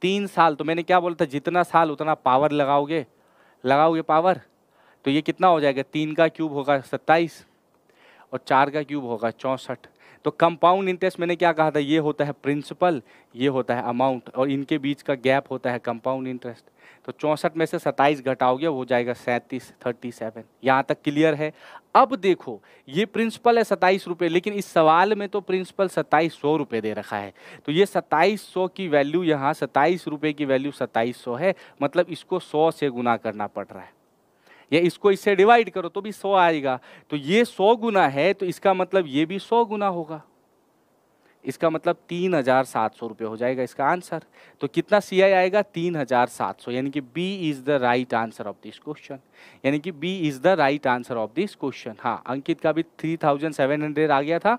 तीन साल तो मैंने क्या बोला था जितना साल उतना पावर लगाओगे लगाओगे पावर तो ये कितना हो जाएगा तीन का क्यूब होगा सत्ताईस और चार का क्यूब होगा चौंसठ तो कंपाउंड इंटरेस्ट मैंने क्या कहा था ये होता है प्रिंसिपल ये होता है अमाउंट और इनके बीच का गैप होता है कंपाउंड इंटरेस्ट तो चौंसठ में से सत्ताईस घटाओगे हो जाएगा सैंतीस थर्टी सेवन यहाँ तक क्लियर है अब देखो ये प्रिंसिपल है सत्ताईस रुपये लेकिन इस सवाल में तो प्रिंसिपल सत्ताईस सौ रुपये दे रखा है तो ये सत्ताईस सौ की वैल्यू यहाँ सत्ताईस रुपये की वैल्यू सत्ताईस सौ है मतलब इसको सौ से गुना करना पड़ रहा है या इसको इससे डिवाइड करो तो भी सौ आएगा तो ये सौ गुना है तो इसका मतलब ये भी सौ गुना होगा इसका मतलब तीन हजार सात सौ रुपये हो जाएगा इसका आंसर तो कितना सी आई आएगा तीन हजार सात सौ यानी कि B is the right answer of this question यानी कि B is the right answer of this question हाँ अंकित का भी थ्री थाउजेंड सेवन हंड्रेड आ गया था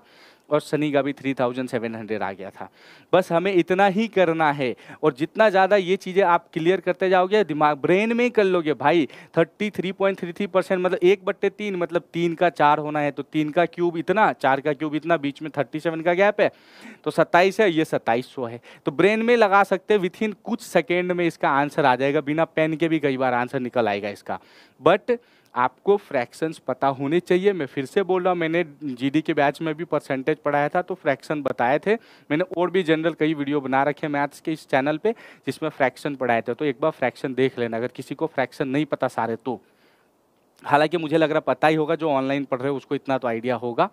और सनी का भी थ्री थाउजेंड सेवन हंड्रेड आ गया था बस हमें इतना ही करना है और जितना ज़्यादा ये चीज़ें आप क्लियर करते जाओगे दिमाग ब्रेन में ही कर लोगे भाई thirty three point three three percent मतलब एक बट्टे तीन मतलब तीन का चार होना है तो तीन का क्यूब इतना चार का क्यूब इतना बीच में थर्टी सेवन का गैप है तो सत्ताईस है ये सत्ताईस सौ है तो ब्रेन में लगा सकते विथ इन कुछ सेकेंड में इसका आंसर आ जाएगा बिना पेन के भी कई बार आंसर निकल आएगा इसका बट आपको फ्रैक्शंस पता होने चाहिए मैं फिर से बोल रहा हूँ मैंने जीडी के बैच में भी परसेंटेज पढ़ाया था तो फ्रैक्शन बताए थे मैंने और भी जनरल कई वीडियो बना रखे मैथ्स के इस चैनल पे जिसमें फ्रैक्शन पढ़ाए थे तो एक बार फ्रैक्शन देख लेना अगर किसी को फ्रैक्शन नहीं पता सारे तो हालांकि मुझे लग रहा पता ही होगा जो ऑनलाइन पढ़ रहे हो उसको इतना तो आइडिया होगा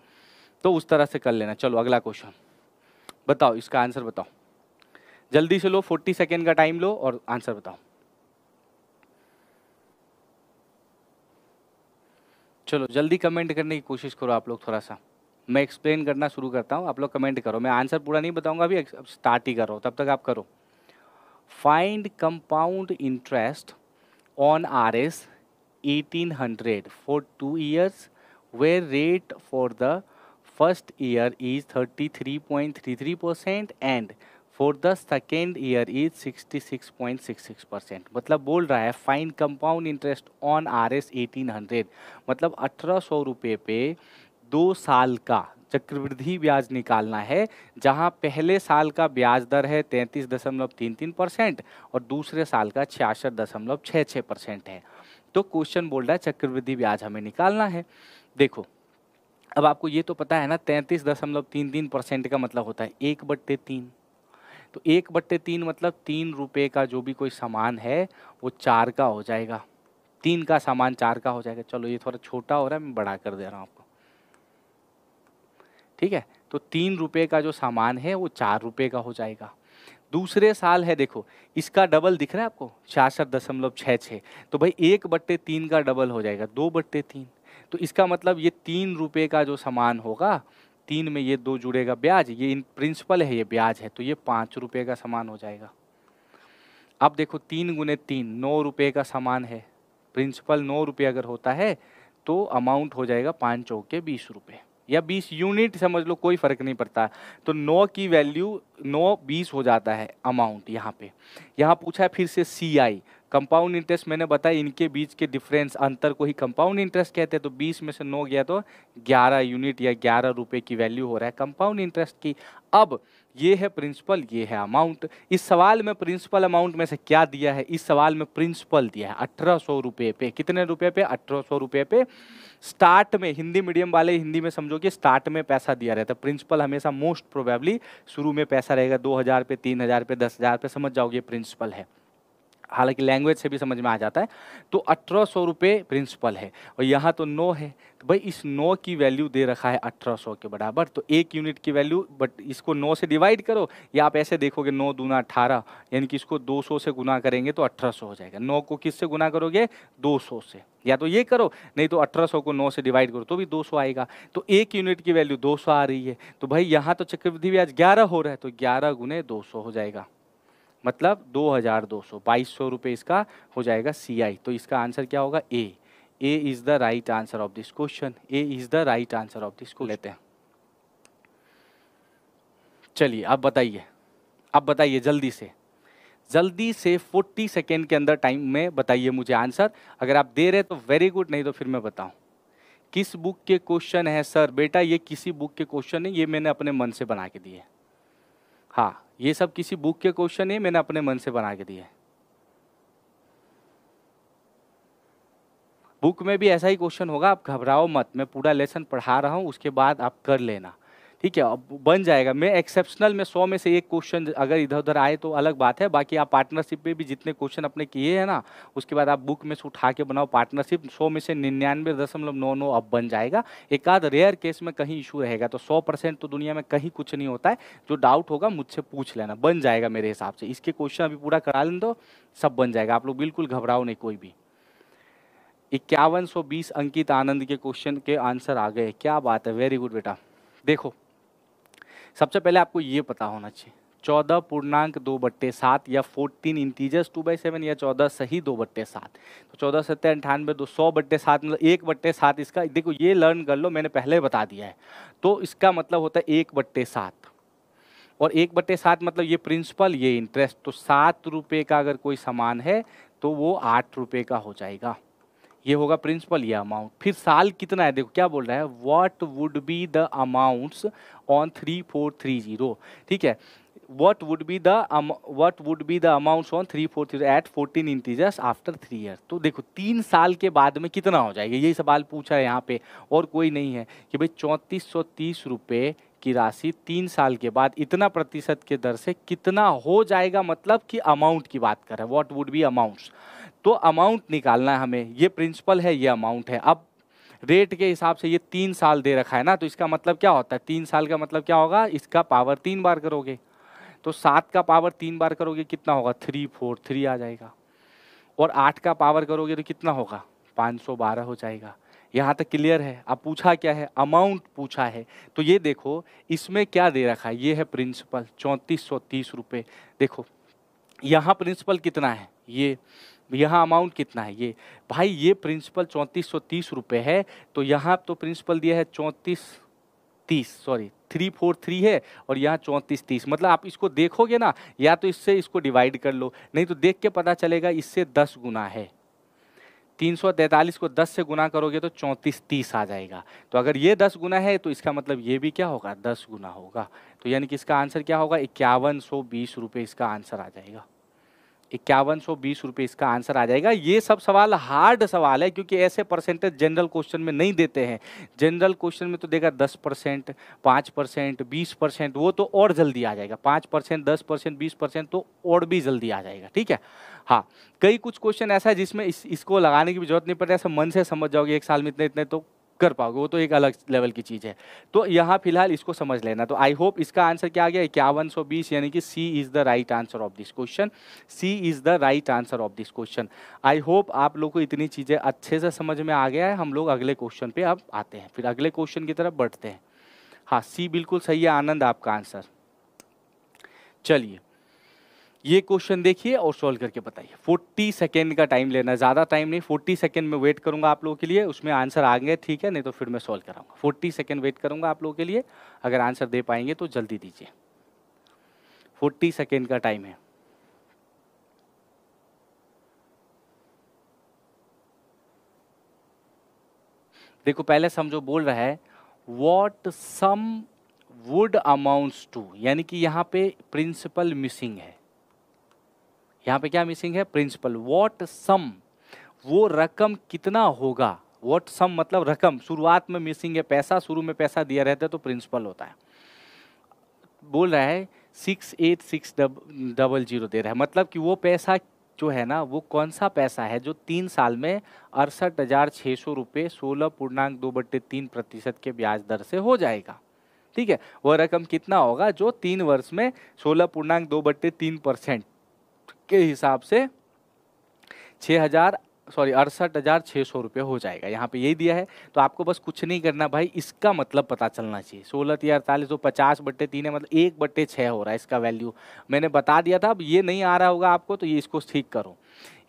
तो उस तरह से कर लेना चलो अगला क्वेश्चन बताओ इसका आंसर बताओ जल्दी से लो फोर्टी सेकेंड का टाइम लो और आंसर बताओ चलो जल्दी कमेंट करने की कोशिश करो आप लोग थोड़ा सा मैं एक्सप्लेन करना शुरू करता हूँ आप लोग कमेंट करो मैं आंसर पूरा नहीं बताऊँगा अभी स्टार्ट ही कर रहा हूँ तब तक आप करो find compound interest on R S eighteen hundred for two years rate for the first year is thirty three point three three percent and for the second year is 66.66 percent मतलब बोल रहा है fine compound interest on R S मतलब अठारह सौ रुपये पे दो साल का चक्रवृद्धि ब्याज निकालना है जहां पहले साल का ब्याज दर है तैंतीस दशमलव तीन तीन परसेंट और दूसरे साल का छियासठ दशमलव छः छः परसेंट है तो क्वेश्चन बोल रहा है चक्रवृद्धि ब्याज हमें निकालना है देखो अब आपको ये तो पता है ना तैंतीस दशमलव तीन तीन परसेंट का मतलब होता है एक बट्टे तीन तो एक बट्टे तीन मतलब तीन रुपये का जो भी कोई सामान है वो चार का हो जाएगा तीन का सामान चार का हो जाएगा चलो ये थोड़ा छोटा हो रहा है मैं बड़ा कर दे रहा हूँ आपको ठीक है तो तीन रुपये का जो सामान है वो चार रुपये का हो जाएगा दूसरे साल है देखो इसका डबल दिख रहा है आपको छियासठ दशमलव छः छः तो भाई एक बट्टे तीन का डबल हो जाएगा दो बट्टे तीन तो इसका मतलब ये तीन रुपये का जो सामान होगा तीन में ये दो जुड़ेगा ब्याज ये इन प्रिंसिपल है ये ब्याज है तो ये पाँच रुपये का सामान हो जाएगा अब देखो तीन गुने तीन नौ रुपये का सामान है प्रिंसिपल नौ रुपये अगर होता है तो अमाउंट हो जाएगा पाँच चौके बीस रुपये या बीस यूनिट समझ लो कोई फ़र्क नहीं पड़ता तो नौ की वैल्यू नौ बीस हो जाता है अमाउंट यहाँ पे यहाँ पूछा है फिर से सी कंपाउंड इंटरेस्ट मैंने बताया इनके बीच के डिफरेंस अंतर को ही कंपाउंड इंटरेस्ट कहते हैं तो 20 में से 9 गया तो 11 यूनिट या ग्यारह रुपये की वैल्यू हो रहा है कंपाउंड इंटरेस्ट की अब ये है प्रिंसिपल ये है अमाउंट इस सवाल में प्रिंसिपल अमाउंट में से क्या दिया है इस सवाल में प्रिंसिपल दिया है अठारह सौ रुपये पे कितने रुपये पे अठारह सौ रुपये पे स्टार्ट में हिंदी मीडियम वाले हिंदी में समझो कि स्टार्ट में पैसा दिया रहता है प्रिंसिपल हमेशा मोस्ट प्रोबेबली शुरू में पैसा रहेगा दो हज़ार पे तीन हज़ार पे दस हज़ार पे समझ जाओगे प्रिंसिपल है हालांकि लैंग्वेज से भी समझ में आ जाता है तो अठारह सौ रुपये प्रिंसिपल है और यहाँ तो नौ है तो भाई इस नौ की वैल्यू दे रखा है अठारह सौ के बराबर तो एक यूनिट की वैल्यू बट इसको नौ से डिवाइड करो या आप ऐसे देखोगे नौ दूना अठारह यानी कि इसको दो सौ से गुना करेंगे तो अठारह सौ हो जाएगा नौ को किस से गुना करोगे दो सौ से या तो ये करो नहीं तो अठारह सौ को नौ से डिवाइड करो तो भी दो सौ आएगा तो एक यूनिट की वैल्यू दो सौ आ रही है तो भाई यहाँ तो चक्रवृद्धि ब्याज ग्यारह हो रहा है तो ग्यारह गुने दो सौ हो जाएगा मतलब 2200 2200 रुपए इसका हो जाएगा आई तो इसका आंसर क्या होगा A A is the right answer of this question A is the right answer of this लेते हैं चलिए अब बताइए अब बताइए जल्दी से जल्दी से 40 सेकेंड के अंदर टाइम में बताइए मुझे आंसर अगर आप दे रहे तो वेरी गुड नहीं तो फिर मैं बताऊं किस बुक के क्वेश्चन है सर बेटा ये किसी बुक के क्वेश्चन है ये मैंने अपने मन से बना के दिए हाँ ये सब किसी बुक के क्वेश्चन नहीं मैंने अपने मन से बना के दिए बुक में भी ऐसा ही क्वेश्चन होगा आप घबराओ मत मैं पूरा लेसन पढ़ा रहा हूँ उसके बाद आप कर लेना ठीक है बन जाएगा मैं एक्सेप्शनल में सौ में से एक क्वेश्चन अगर इधर उधर आए तो अलग बात है बाकी आप पार्टनरशिप में भी जितने क्वेश्चन अपने किए हैं ना उसके बाद आप बुक में से उठा के बनाओ पार्टनरशिप सौ में से निन्यानवे दशमलव नौ नौ अब बन जाएगा एक आध रेयर केस में कहीं इशू रहेगा तो सौ परसेंट तो दुनिया में कहीं कुछ नहीं होता है जो डाउट होगा मुझसे पूछ लेना बन जाएगा मेरे हिसाब से इसके क्वेश्चन अभी पूरा करा लें दो सब बन जाएगा आप लोग बिल्कुल घबराओ नहीं कोई भी इक्यावन सौ बीस अंकित आनंद के क्वेश्चन के आंसर आ गए क्या बात है वेरी गुड बेटा देखो सबसे पहले आपको ये पता होना चाहिए चौदह पूर्णांक दो बट्टे सात या fourteen integers two by seven या चौदह सही दो बट्टे सात तो चौदह सत्तर अंठानवे दो सौ बट्टे सात मतलब एक बट्टे सात इसका देखो ये लर्न कर लो मैंने पहले बता दिया है तो इसका मतलब होता है एक बट्टे सात और एक बट्टे सात मतलब ये प्रिंसिपल ये इंटरेस्ट तो सात रुपये का अगर कोई सामान है तो वो आठ रुपये का हो जाएगा ये होगा प्रिंसिपल ये अमाउंट फिर साल कितना है देखो क्या बोल रहा है what would be the amounts on three four three zero ठीक है what would be the what would be the amounts on three four three eight fourteen integers after three year तो देखो तीन साल के बाद में कितना हो जाएगा यही सवाल पूछा है यहाँ पे और कोई नहीं है कि भाई चौंतीस सौ तीस रुपये की राशि तीन साल के बाद इतना प्रतिशत के दर से कितना हो जाएगा मतलब कि अमाउंट की बात करें व्हाट वुड बी अमाउंट्स तो अमाउंट निकालना है हमें ये प्रिंसिपल है ये अमाउंट है अब रेट के हिसाब से ये तीन साल दे रखा है ना तो इसका मतलब क्या होता है तीन साल का मतलब क्या होगा इसका पावर तीन बार करोगे तो सात का पावर तीन बार करोगे कितना होगा थ्री फोर थ्री आ जाएगा और आठ का पावर करोगे तो कितना होगा पाँच सौ बारह हो जाएगा यहाँ तक क्लियर है अब पूछा क्या है अमाउंट पूछा है तो ये देखो इसमें क्या दे रखा है ये है प्रिंसिपल चौंतीस सौ तीस रुपये देखो यहाँ प्रिंसिपल कितना है ये यहाँ अमाउंट कितना है ये भाई ये प्रिंसिपल चौंतीस सौ तीस रुपये है तो यहाँ तो प्रिंसिपल दिया है चौंतीस तीस सॉरी थ्री फोर थ्री है और यहाँ चौंतीस तीस मतलब आप इसको देखोगे ना या तो इससे इसको डिवाइड कर लो नहीं तो देख के पता चलेगा इससे दस गुना है तीन सौ तैंतालीस को दस से गुना करोगे तो चौंतीस तीस आ जाएगा तो अगर ये दस गुना है तो इसका मतलब ये भी क्या होगा दस गुना होगा तो यानी कि इसका आंसर क्या होगा इक्यावन सौ बीस रुपये इसका आंसर आ जाएगा इक्यावन सौ बीस रुपये इसका आंसर आ जाएगा ये सब सवाल हार्ड सवाल है क्योंकि ऐसे परसेंटेज जनरल क्वेश्चन में नहीं देते हैं जनरल क्वेश्चन में तो देगा दस परसेंट पाँच परसेंट बीस परसेंट वो तो और जल्दी आ जाएगा पाँच परसेंट दस परसेंट बीस परसेंट तो और भी जल्दी आ जाएगा ठीक है हाँ कई कुछ क्वेश्चन ऐसा है जिसमें इस, इसको लगाने की भी जरूरत नहीं पड़ती ऐसा मन से समझ जाओगे एक साल में इतने इतने तो कर पाओगे वो तो एक अलग लेवल की चीज़ है तो यहाँ फिलहाल इसको समझ लेना तो आई होप इसका आंसर क्या आ गया इक्यावन सौ बीस यानी कि C is the right answer of this question C is the right answer of this question I hope आप लोग को इतनी चीज़ें अच्छे से समझ में आ गया है हम लोग अगले क्वेश्चन पे अब आते हैं फिर अगले क्वेश्चन की तरफ बढ़ते हैं हाँ सी बिल्कुल सही है आनंद आपका आंसर चलिए ये क्वेश्चन देखिए और सॉल्व करके बताइए 40 सेकेंड का टाइम लेना ज़्यादा टाइम नहीं 40 सेकेंड में वेट करूँगा आप लोगों के लिए उसमें आंसर आ गए ठीक है नहीं तो फिर मैं सॉल्व कराऊंगा 40 सेकेंड वेट करूँगा आप लोगों के लिए अगर आंसर दे पाएंगे तो जल्दी दीजिए 40 सेकेंड का टाइम है देखो पहले समझो बोल रहा है what sum would amounts to यानी कि यहाँ पे प्रिंसिपल मिसिंग है यहाँ पे क्या मिसिंग है प्रिंसिपल वॉट सम वो रकम कितना होगा वॉट सम मतलब रकम शुरुआत में मिसिंग है पैसा शुरू में पैसा दिया रहता है तो प्रिंसिपल होता है बोल रहा है six eight six double zero दे रहा है मतलब कि वो पैसा जो है ना वो कौन सा पैसा है जो तीन साल में अड़सठ हज़ार छः सौ रुपये सोलह पूर्णांक दो बट्टे तीन प्रतिशत के ब्याज दर से हो जाएगा ठीक है वह रकम कितना होगा जो तीन वर्ष में सोलह पूर्णांक दो बट्टे तीन परसेंट के हिसाब से छः हज़ार सॉरी अड़सठ हज़ार छः सौ रुपये हो जाएगा यहाँ पे यही दिया है तो आपको बस कुछ नहीं करना भाई इसका मतलब पता चलना चाहिए सोलह तीन अड़तालीस सौ पचास बट्टे तीन है मतलब एक बट्टे छः हो रहा है इसका वैल्यू मैंने बता दिया था अब ये नहीं आ रहा होगा आपको तो ये इसको ठीक करो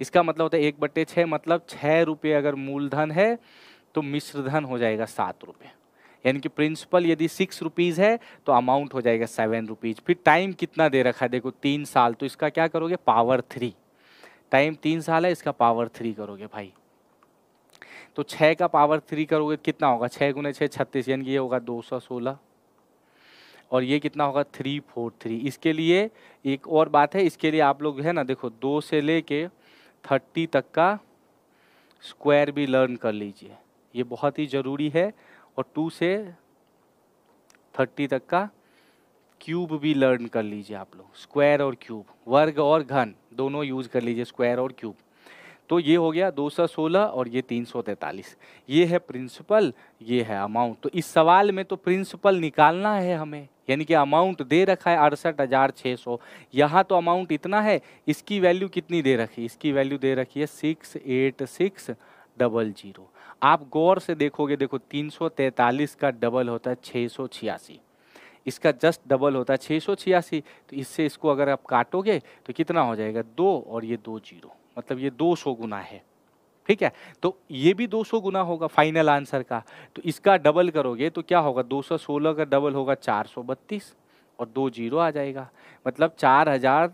इसका मतलब होता है एक बट्टे छः मतलब छः रुपये अगर मूलधन है तो मिश्रधन हो जाएगा सात रुपये यानी कि प्रिंसिपल यदि सिक्स रुपीज़ है तो अमाउंट हो जाएगा सेवन रुपीज़ फिर टाइम कितना दे रखा है देखो तीन साल तो इसका क्या करोगे पावर थ्री टाइम तीन साल है इसका पावर थ्री करोगे भाई तो छः का पावर थ्री करोगे कितना होगा छः गुने छः छत्तीस यानी कि ये होगा दो सौ सोलह और ये कितना होगा थ्री फोर थ्री इसके लिए एक और बात है इसके लिए आप लोग है ना देखो दो से ले कर थर्टी तक का स्क्वायर भी लर्न कर लीजिए ये बहुत ही ज़रूरी है और टू से थर्टी तक का क्यूब भी लर्न कर लीजिए आप लोग स्क्वायर और क्यूब वर्ग और घन दोनों यूज़ कर लीजिए स्क्वायर और क्यूब तो ये हो गया 216 और ये 343 ये है प्रिंसिपल ये है अमाउंट तो इस सवाल में तो प्रिंसिपल निकालना है हमें यानी कि अमाउंट दे रखा है अड़सठ हज़ार छः सौ यहाँ तो अमाउंट इतना है इसकी वैल्यू कितनी दे रखी इसकी वैल्यू दे रखी है six eight six double zero आप गौर से देखोगे देखो 343 का डबल होता है 686 इसका जस्ट डबल होता है छः तो इससे इसको अगर आप काटोगे तो कितना हो जाएगा दो और ये दो जीरो मतलब ये दो सौ गुना है ठीक है तो ये भी 200 गुना होगा फाइनल आंसर का तो इसका डबल करोगे तो क्या होगा 216 का डबल होगा चार और दो जीरो आ जाएगा मतलब चार हजार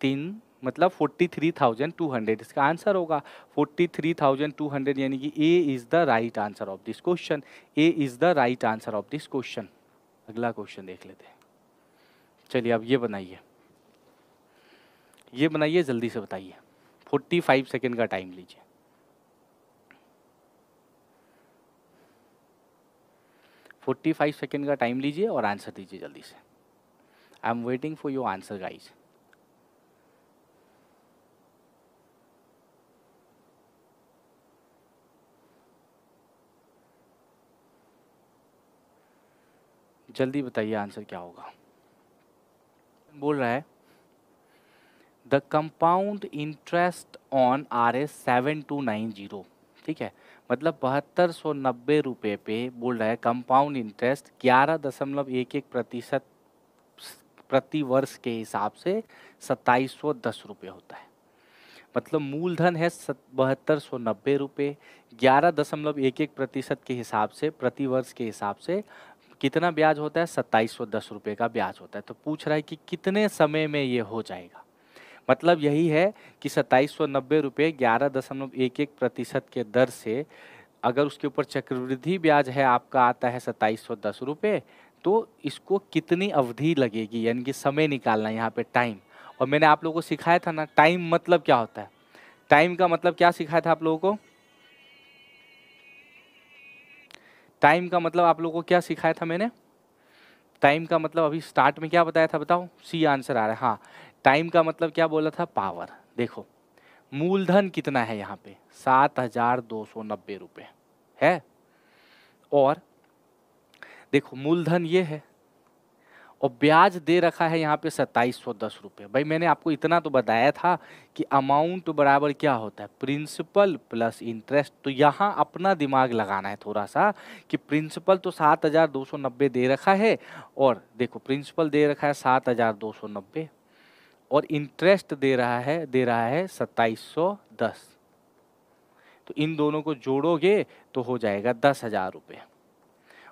तीन मतलब 43,200 इसका आंसर होगा 43,200 यानी कि A is the right answer of this question A is the right answer of this question अगला क्वेश्चन देख लेते हैं चलिए अब ये बनाइए ये बनाइए जल्दी से बताइए 45 सेकंड का टाइम लीजिए फोर्टी फाइव सेकेंड का टाइम लीजिए और आंसर दीजिए जल्दी से I am waiting for your answer guys जल्दी बताइए आंसर क्या होगा बोल रहा है the compound interest on R S seven two nine zero ठीक है मतलब बहत्तर सौ नब्बे रुपये पे बोल रहा है कंपाउंड इंटरेस्ट ग्यारह दशमलव एक एक प्रतिशत प्रति वर्ष के हिसाब से सत्ताईस सौ दस रुपये होता है मतलब मूलधन है बहत्तर सौ नब्बे रुपये ग्यारह दशमलव एक एक प्रतिशत के हिसाब से प्रति वर्ष के हिसाब से कितना ब्याज होता है सत्ताईस सौ दस रुपये का ब्याज होता है तो पूछ रहा है कि कितने समय में ये हो जाएगा मतलब यही है कि सत्ताईस सौ नब्बे रुपये ग्यारह दशमलव एक एक प्रतिशत के दर से अगर उसके ऊपर चक्रवृद्धि ब्याज है आपका आता है सत्ताईस सौ दस रुपये तो इसको कितनी अवधि लगेगी यानी कि समय निकालना यहाँ पे टाइम और मैंने आप लोगों को सिखाया था ना टाइम मतलब क्या होता है टाइम का मतलब क्या सिखाया था आप लोगों को टाइम का मतलब आप लोगों को क्या सिखाया था मैंने टाइम का मतलब अभी स्टार्ट में क्या बताया था बताओ सी आंसर आ रहा है हाँ टाइम का मतलब क्या बोला था पावर देखो मूलधन कितना है यहाँ पे सात हजार दो सौ नब्बे रुपये है और देखो मूलधन ये है और ब्याज दे रखा है यहाँ पे सत्ताईस सौ दस रुपये भाई मैंने आपको इतना तो बताया था कि अमाउंट बराबर क्या होता है प्रिंसिपल प्लस इंटरेस्ट तो यहाँ अपना दिमाग लगाना है थोड़ा सा कि प्रिंसिपल तो सात हज़ार दो सौ नब्बे दे रखा है और देखो प्रिंसिपल दे रखा है सात हज़ार दो सौ नब्बे और इंटरेस्ट दे रहा है दे रहा है सत्ताईस सौ दस तो इन दोनों को जोड़ोगे तो हो जाएगा दस हज़ार रुपये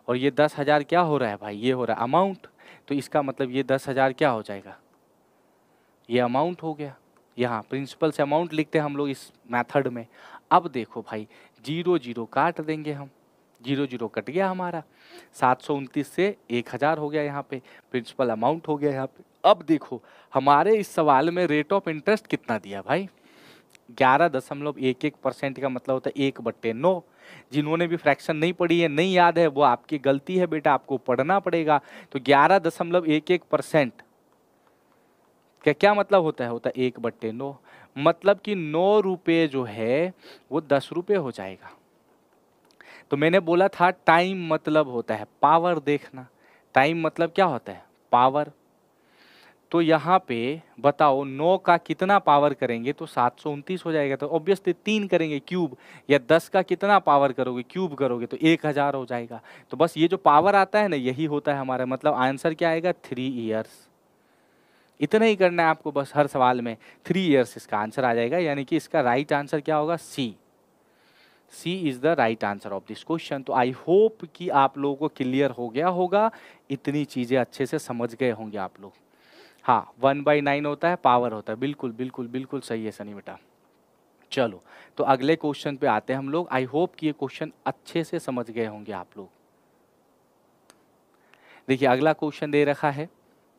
और ये दस हज़ार क्या हो रहा है भाई ये हो रहा है अमाउंट तो इसका मतलब ये दस हज़ार क्या हो जाएगा ये अमाउंट हो गया यहाँ प्रिंसिपल से अमाउंट लिखते हैं हम लोग इस मेथड में अब देखो भाई जीरो जीरो काट देंगे हम जीरो जीरो कट गया हमारा सात सौ उनतीस से एक हज़ार हो गया यहाँ पे प्रिंसिपल अमाउंट हो गया यहाँ पे अब देखो हमारे इस सवाल में रेट ऑफ इंटरेस्ट कितना दिया भाई ग्यारह दशमलव एक एक परसेंट का मतलब होता है एक बट्टे नौ जिन्होंने भी फ्रैक्शन नहीं पढ़ी है नहीं याद है वो आपकी गलती है बेटा आपको पढ़ना पड़ेगा तो ग्यारह दशमलव एक एक परसेंट क्या क्या मतलब होता है होता है एक बट्टे नौ मतलब कि नौ रुपये जो है वो दस रुपये हो जाएगा तो मैंने बोला था टाइम मतलब होता है पावर देखना टाइम मतलब क्या होता है पावर तो यहाँ पे बताओ नौ का कितना पावर करेंगे तो सात सौ उनतीस हो जाएगा तो ऑब्वियसली तीन करेंगे क्यूब या दस का कितना पावर करोगे क्यूब करोगे तो एक हज़ार हो जाएगा तो बस ये जो पावर आता है ना यही होता है हमारा मतलब आंसर क्या आएगा थ्री ईयर्स इतना ही करना है आपको बस हर सवाल में थ्री ईयर्स इसका आंसर आ जाएगा यानी कि इसका राइट आंसर क्या होगा C C is the right answer of this question तो आई होप कि आप लोगों को क्लियर हो गया होगा इतनी चीज़ें अच्छे से समझ गए होंगे आप लोग हाँ वन बाई नाइन होता है पावर होता है बिल्कुल बिल्कुल बिल्कुल सही है सनी बेटा चलो तो अगले क्वेश्चन पे आते हैं हम लोग आई होप कि ये क्वेश्चन अच्छे से समझ गए होंगे आप लोग देखिए अगला क्वेश्चन दे रखा है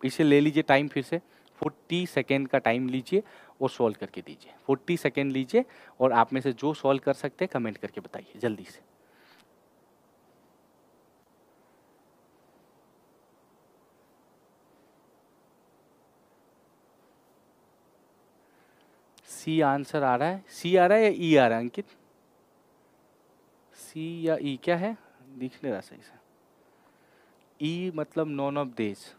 इसे ले लीजिए टाइम फिर से फोर्टी सेकेंड का टाइम लीजिए और सॉल्व करके दीजिए फोर्टी सेकेंड लीजिए और आप में से जो सॉल्व कर सकते हैं कमेंट करके बताइए जल्दी से सी आंसर आ रहा है सी आ रहा है या ई e आ रहा है अंकित सी या ई e क्या है दिख नहीं रहा सही से ई e मतलब none of these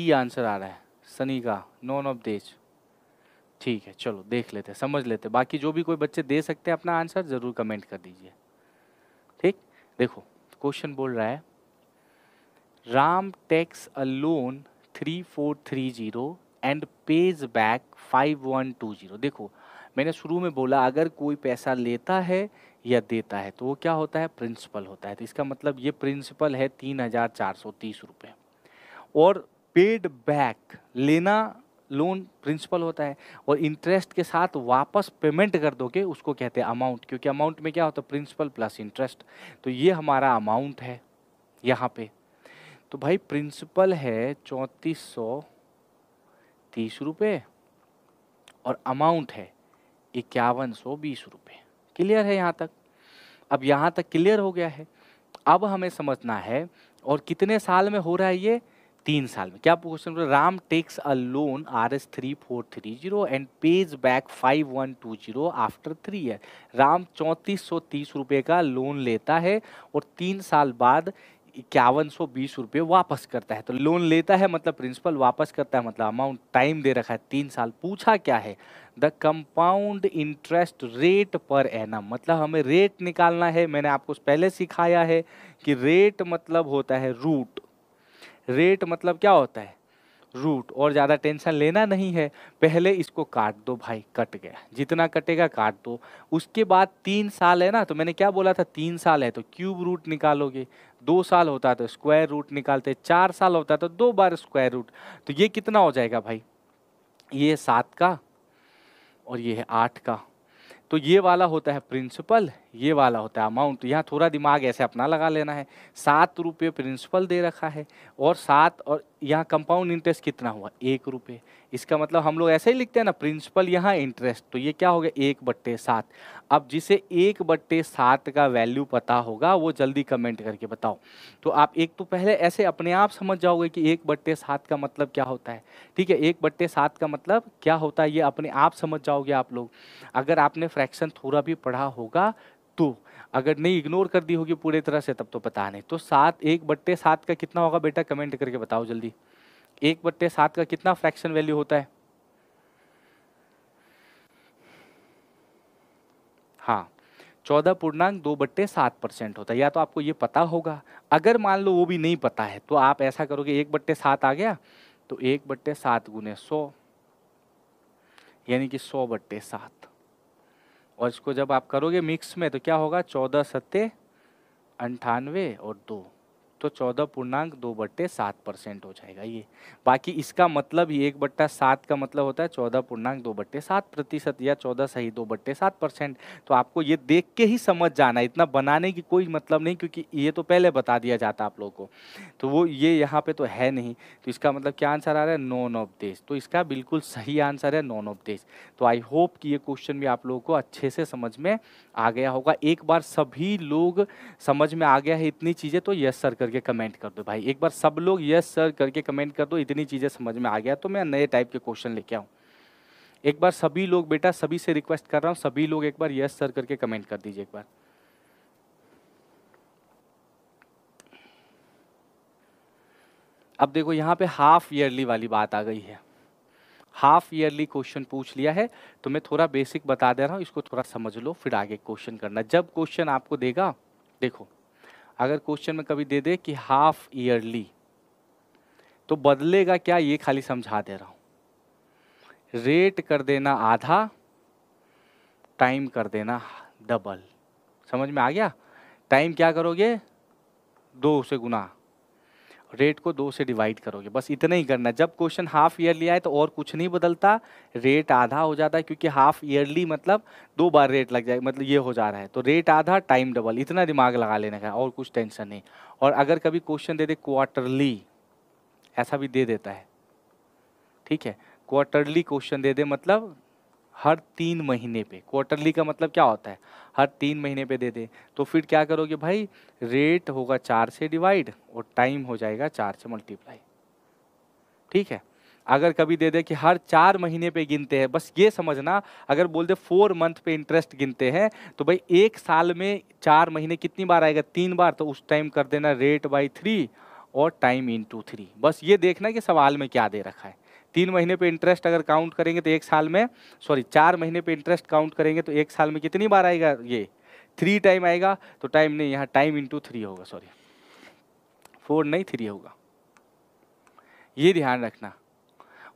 E answer आ रहा है सनी का नॉन ऑफ देश ठीक है चलो देख लेते हैं समझ लेते हैं बाकी जो भी कोई बच्चे दे सकते हैं अपना आंसर ज़रूर कमेंट कर दीजिए ठीक देखो क्वेश्चन बोल रहा है Ram takes a loan three four three zero and pays back five one two zero देखो मैंने शुरू में बोला अगर कोई पैसा लेता है या देता है तो वो क्या होता है प्रिंसिपल होता है तो इसका मतलब ये प्रिंसिपल है तीन हज़ार चार सौ तीस रुपये और पेड बैक लेना लोन प्रिंसिपल होता है और इंटरेस्ट के साथ वापस पेमेंट कर दोगे उसको कहते हैं अमाउंट क्योंकि अमाउंट में क्या होता है प्रिंसिपल प्लस इंटरेस्ट तो ये हमारा अमाउंट है यहाँ पे तो भाई प्रिंसिपल है चौंतीस सौ तीस रुपये और अमाउंट है इक्यावन सौ बीस रुपये क्लियर है यहाँ तक अब यहाँ तक क्लियर हो गया है अब हमें समझना है और कितने साल में हो रहा है ये तीन साल में क्या question Ram takes a loan R S three four three zero and pays back five one two zero after three year Ram चौंतीस सौ तीस रुपये का लोन लेता है और तीन साल बाद इक्यावन सौ बीस रुपये वापस करता है तो लोन लेता है मतलब प्रिंसिपल वापस करता है मतलब अमाउंट टाइम दे रखा है तीन साल पूछा क्या है the compound interest rate per annum मतलब हमें रेट निकालना है मैंने आपको पहले सिखाया है कि रेट मतलब होता है रूट रेट मतलब क्या होता है रूट और ज़्यादा टेंशन लेना नहीं है पहले इसको काट दो भाई कट गया जितना कटेगा काट दो उसके बाद तीन साल है ना तो मैंने क्या बोला था तीन साल है तो क्यूब रूट निकालोगे दो साल होता तो स्क्वायर रूट निकालते चार साल होता तो दो बार स्क्वायर रूट तो ये कितना हो जाएगा भाई ये सात का और ये है आठ का तो ये वाला होता है प्रिंसिपल ये वाला होता है अमाउंट यहाँ थोड़ा दिमाग ऐसे अपना लगा लेना है सात रुपये प्रिंसिपल दे रखा है और सात और यहाँ कंपाउंड इंटरेस्ट कितना हुआ एक रुपये इसका मतलब हम लोग ऐसे ही लिखते हैं ना प्रिंसिपल यहाँ इंटरेस्ट तो ये क्या हो गया एक बट्टे सात अब जिसे एक बट्टे सात का वैल्यू पता होगा वो जल्दी कमेंट करके बताओ तो आप एक तो पहले ऐसे अपने आप समझ जाओगे कि एक बट्टे सात का मतलब क्या होता है ठीक है एक बट्टे सात का मतलब क्या होता है ये अपने आप समझ जाओगे आप लोग अगर आपने फ्रैक्शन थोड़ा भी पढ़ा होगा तो अगर नहीं इग्नोर कर दी होगी पूरी तरह से तब तो पता नहीं तो सात एक बट्टे सात का कितना होगा बेटा कमेंट करके बताओ जल्दी एक बट्टे सात का कितना फ्रैक्शन वैल्यू होता है हाँ चौदह पूर्णांक दो बट्टे सात परसेंट होता है या तो आपको ये पता होगा अगर मान लो वो भी नहीं पता है तो आप ऐसा करोगे एक बट्टे सात आ गया तो एक बट्टे सात गुने सौ यानी कि सौ बट्टे सात और इसको जब आप करोगे मिक्स में तो क्या होगा चौदह सत्ते अंठानवे और दो तो चौदह पूर्णांक दो बट्टे सात परसेंट हो जाएगा ये बाकी इसका मतलब ही एक बट्टा सात का मतलब होता है चौदह पूर्णांक दो बट्टे सात प्रतिशत या चौदह सही दो बट्टे सात परसेंट तो आपको ये देख के ही समझ जाना इतना बनाने की कोई मतलब नहीं क्योंकि ये तो पहले बता दिया जाता आप लोगों को तो वो ये यहाँ पर तो है नहीं तो इसका मतलब क्या आंसर आ रहा है नॉन ऑफ देश तो इसका बिल्कुल सही आंसर है नॉन ऑफ देश तो आई होप कि ये क्वेश्चन भी आप लोगों को अच्छे से समझ में आ गया होगा एक बार सभी लोग समझ में आ गया है इतनी चीज़ें तो यस सर कर करके कमेंट कर दो भाई एक बार सब लोग यस सर करके कमेंट कर दो इतनी चीज़ें समझ में आ गया तो मैं नए टाइप के क्वेश्चन लेके आऊँ एक बार सभी लोग बेटा सभी से रिक्वेस्ट कर रहा हूँ सभी लोग एक बार यस सर करके कमेंट कर दीजिए एक बार अब देखो यहाँ पे हाफ ईयरली वाली बात आ गई है हाफ ईयरली क्वेश्चन पूछ लिया है तो मैं थोड़ा बेसिक बता दे रहा हूँ इसको थोड़ा समझ लो फिर आगे क्वेश्चन करना जब क्वेश्चन आपको देगा देखो अगर क्वेश्चन में कभी दे दे कि हाफ ईयरली तो बदलेगा क्या ये खाली समझा दे रहा हूँ रेट कर देना आधा टाइम कर देना डबल समझ में आ गया टाइम क्या करोगे दो से गुना रेट को दो से डिवाइड करोगे बस इतना ही करना जब क्वेश्चन हाफ ईयरली आए तो और कुछ नहीं बदलता रेट आधा हो जाता है क्योंकि हाफ ईयरली मतलब दो बार रेट लग जाए मतलब ये हो जा रहा है तो रेट आधा टाइम डबल इतना दिमाग लगा लेने का और कुछ टेंशन नहीं और अगर कभी क्वेश्चन दे दे क्वार्टरली ऐसा भी दे देता है ठीक है क्वार्टरली क्वेश्चन दे दे मतलब हर तीन महीने पे क्वार्टरली का मतलब क्या होता है हर तीन महीने पे दे दे तो फिर क्या करोगे भाई रेट होगा चार से डिवाइड और टाइम हो जाएगा चार से मल्टीप्लाई ठीक है अगर कभी दे दे कि हर चार महीने पे गिनते हैं बस ये समझना अगर बोल दे फोर मंथ पे इंटरेस्ट गिनते हैं तो भाई एक साल में चार महीने कितनी बार आएगा तीन बार तो उस टाइम कर देना रेट बाई थ्री और टाइम इन टू थ्री बस ये देखना कि सवाल में क्या दे रखा है तीन महीने पे इंटरेस्ट अगर काउंट करेंगे तो एक साल में सॉरी चार महीने पे इंटरेस्ट काउंट करेंगे तो एक साल में कितनी बार आएगा ये थ्री टाइम आएगा तो टाइम नहीं यहाँ टाइम इंटू थ्री होगा सॉरी फोर नहीं थ्री होगा ये ध्यान रखना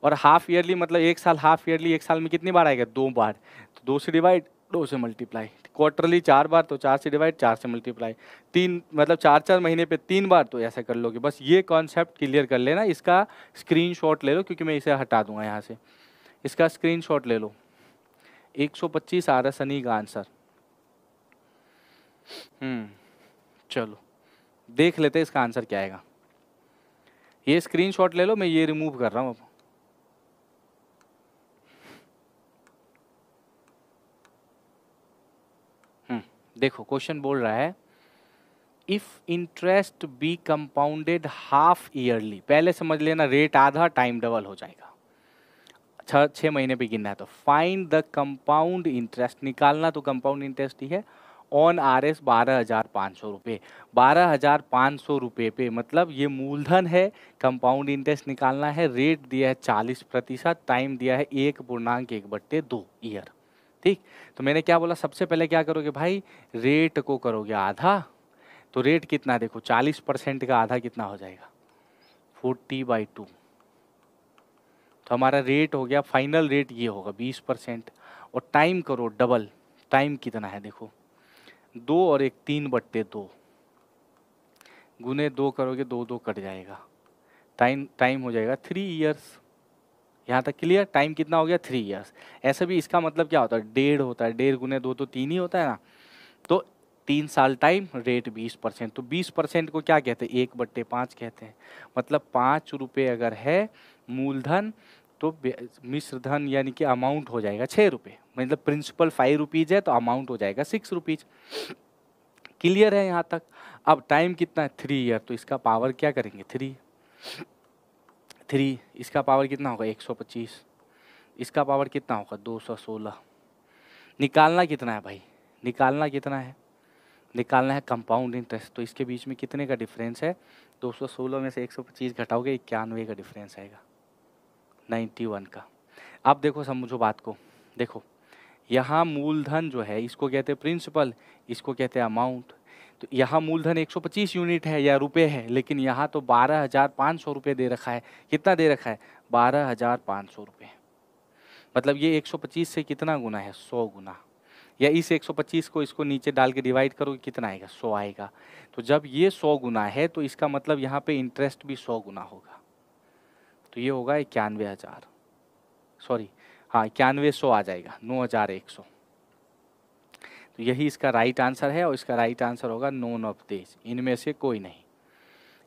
और हाफ ईयरली मतलब एक साल हाफ ईयरली एक साल में कितनी बार आएगा दो बार तो दो से डिवाइड दो से मल्टीप्लाई क्वार्टरली चार बार तो चार से डिवाइड चार से मल्टीप्लाई तीन मतलब चार चार महीने पे तीन बार तो ऐसा कर लोगे बस ये कॉन्सेप्ट क्लियर कर लेना इसका शॉट ले लो क्योंकि मैं इसे हटा दूंगा यहाँ से इसका शॉट ले लो एक सौ पच्चीस आ रहा सनी का आंसर हम्म, चलो देख लेते इसका आंसर क्या आएगा ये स्क्रीनशॉट ले लो मैं ये रिमूव कर रहा हूँ अब देखो क्वेश्चन बोल रहा है if interest be compounded half yearly पहले समझ लेना रेट आधा टाइम डबल हो जाएगा छः छः महीने पे गिनना है तो फाइंड द कंपाउंड इंटरेस्ट निकालना तो कंपाउंड इंटरेस्ट ही है ऑन आर एस बारह हज़ार पाँच सौ रुपये बारह हज़ार पाँच सौ रुपये पे मतलब ये मूलधन है कंपाउंड इंटरेस्ट निकालना है रेट दिया है चालीस प्रतिशत टाइम दिया है एक पूर्णांक एक बट्टे दो ईयर ठीक तो मैंने क्या बोला सबसे पहले क्या करोगे भाई रेट को करोगे आधा तो रेट कितना देखो 40 परसेंट का आधा कितना हो जाएगा 40 बाई टू तो हमारा रेट हो गया फाइनल रेट ये होगा 20 परसेंट और टाइम करो डबल टाइम कितना है देखो दो और एक तीन बट्टे दो गुने दो करोगे दो दो कट जाएगा टाइम टाइम हो जाएगा थ्री ईयर्स यहाँ तक क्लियर टाइम कितना हो गया थ्री ईयर्स ऐसे भी इसका मतलब क्या होता है डेढ़ होता है डेढ़ गुने दो तो तीन ही होता है ना तो तीन साल टाइम रेट बीस परसेंट तो बीस परसेंट को क्या कहते हैं एक बट्टे पाँच कहते हैं मतलब पाँच रुपये अगर है मूलधन तो मिश्र धन यानी कि अमाउंट हो जाएगा छः रुपये मतलब प्रिंसिपल फाइव रुपीज़ है तो अमाउंट हो जाएगा सिक्स रुपीज़ क्लियर है यहाँ तक अब टाइम कितना है थ्री ईयर तो इसका पावर क्या करेंगे थ्री थ्री इसका पावर कितना होगा एक सौ पच्चीस इसका पावर कितना होगा दो सौ सोलह निकालना कितना है भाई निकालना कितना है निकालना है कंपाउंड इंटरेस्ट तो इसके बीच में कितने का डिफरेंस है दो सौ सोलह में से एक सौ पच्चीस घटाओगे इक्यानवे का डिफरेंस आएगा नाइन्टी वन का अब देखो समझो बात को देखो यहाँ मूलधन जो है इसको कहते हैं प्रिंसिपल इसको कहते हैं अमाउंट तो यहाँ मूलधन 125 यूनिट है या रुपए है लेकिन यहाँ तो बारह हज़ार पाँच सौ रुपये दे रखा है कितना दे रखा है बारह हज़ार पाँच सौ रुपये मतलब ये 125 से कितना गुना है सौ गुना या इस 125 को इसको नीचे डाल के डिवाइड करोगे कितना आएगा सौ आएगा तो जब ये सौ गुना है तो इसका मतलब यहाँ पे इंटरेस्ट भी सौ गुना होगा तो ये होगा इक्यानवे हज़ार सॉरी हाँ इक्यानवे सौ आ जाएगा नौ हज़ार एक सौ तो यही इसका राइट आंसर है और इसका राइट आंसर होगा नोन ऑफ दिस इनमें से कोई नहीं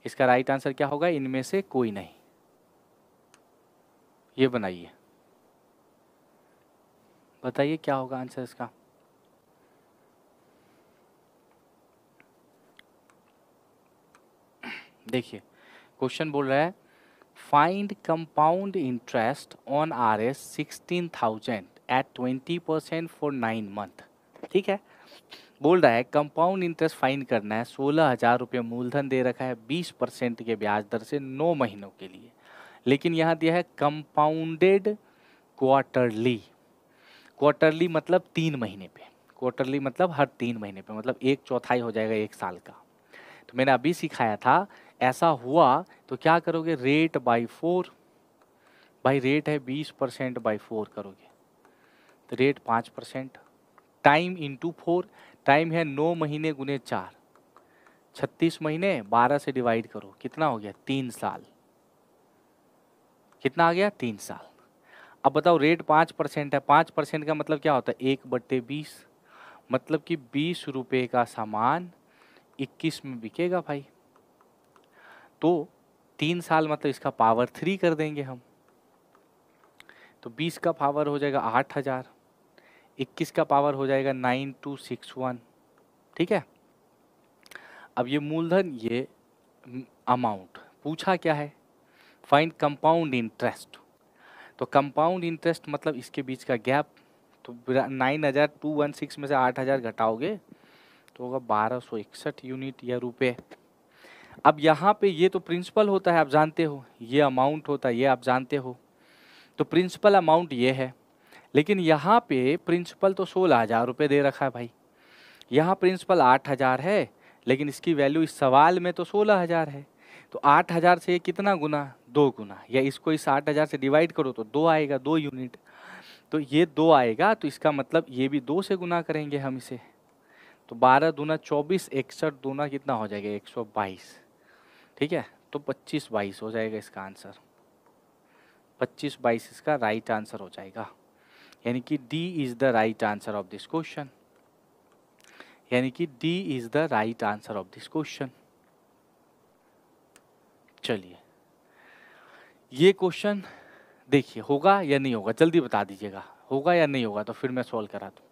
इसका राइट आंसर क्या होगा इनमें से कोई नहीं ये बनाइए बताइए क्या होगा आंसर इसका देखिए क्वेश्चन बोल रहा है find compound interest on R S sixteen thousand at twenty percent for nine month ठीक है बोल रहा है कंपाउंड इंटरेस्ट फाइन करना है सोलह हज़ार रुपये मूलधन दे रखा है बीस परसेंट के ब्याज दर से नौ महीनों के लिए लेकिन यहाँ दिया है कंपाउंडेड क्वार्टरली क्वार्टरली मतलब तीन महीने पे क्वार्टरली मतलब हर तीन महीने पे मतलब एक चौथाई हो जाएगा एक साल का तो मैंने अभी सिखाया था ऐसा हुआ तो क्या करोगे रेट बाई फोर भाई रेट है बीस परसेंट बाई फोर करोगे तो रेट पाँच percent time into four time है नौ महीने गुने चार छत्तीस महीने बारह से डिवाइड करो कितना हो गया तीन साल कितना आ गया तीन साल अब बताओ रेट पाँच परसेंट है पाँच परसेंट का मतलब क्या होता है एक बट्टे बीस मतलब कि बीस रुपये का सामान इक्कीस में बिकेगा भाई तो तीन साल मतलब इसका पावर थ्री कर देंगे हम तो बीस का पावर हो जाएगा आठ हज़ार इक्कीस का पावर हो जाएगा नाइन टू सिक्स वन ठीक है अब ये मूलधन ये अमाउंट पूछा क्या है फाइंड कंपाउंड इंटरेस्ट तो कंपाउंड इंटरेस्ट मतलब इसके बीच का गैप तो नाइन हज़ार टू वन सिक्स में से आठ हज़ार घटाओगे तो होगा बारह सौ इकसठ यूनिट या रुपये अब यहाँ पे ये तो प्रिंसिपल होता है आप जानते हो ये अमाउंट होता है ये आप जानते हो तो प्रिंसिपल अमाउंट ये है लेकिन यहाँ पे प्रिंसिपल तो सोलह हज़ार रुपये दे रखा है भाई यहाँ प्रिंसिपल आठ हज़ार है लेकिन इसकी वैल्यू इस सवाल में तो सोलह हज़ार है तो आठ हज़ार से कितना गुना दो गुना या इसको इस आठ हज़ार से डिवाइड करो तो दो आएगा दो यूनिट तो ये दो आएगा तो इसका मतलब ये भी दो से गुना करेंगे हम इसे तो बारह दूना चौबीस इकसठ दूना कितना हो जाएगा एक सौ बाईस ठीक है तो पच्चीस बाईस हो जाएगा इसका आंसर पच्चीस बाईस इसका राइट आंसर हो जाएगा यानी कि D is the right answer of this question यानी कि D is the right answer of this question चलिए ये क्वेश्चन देखिए होगा या नहीं होगा जल्दी बता दीजिएगा होगा या नहीं होगा तो फिर मैं सॉल्व करा दूँ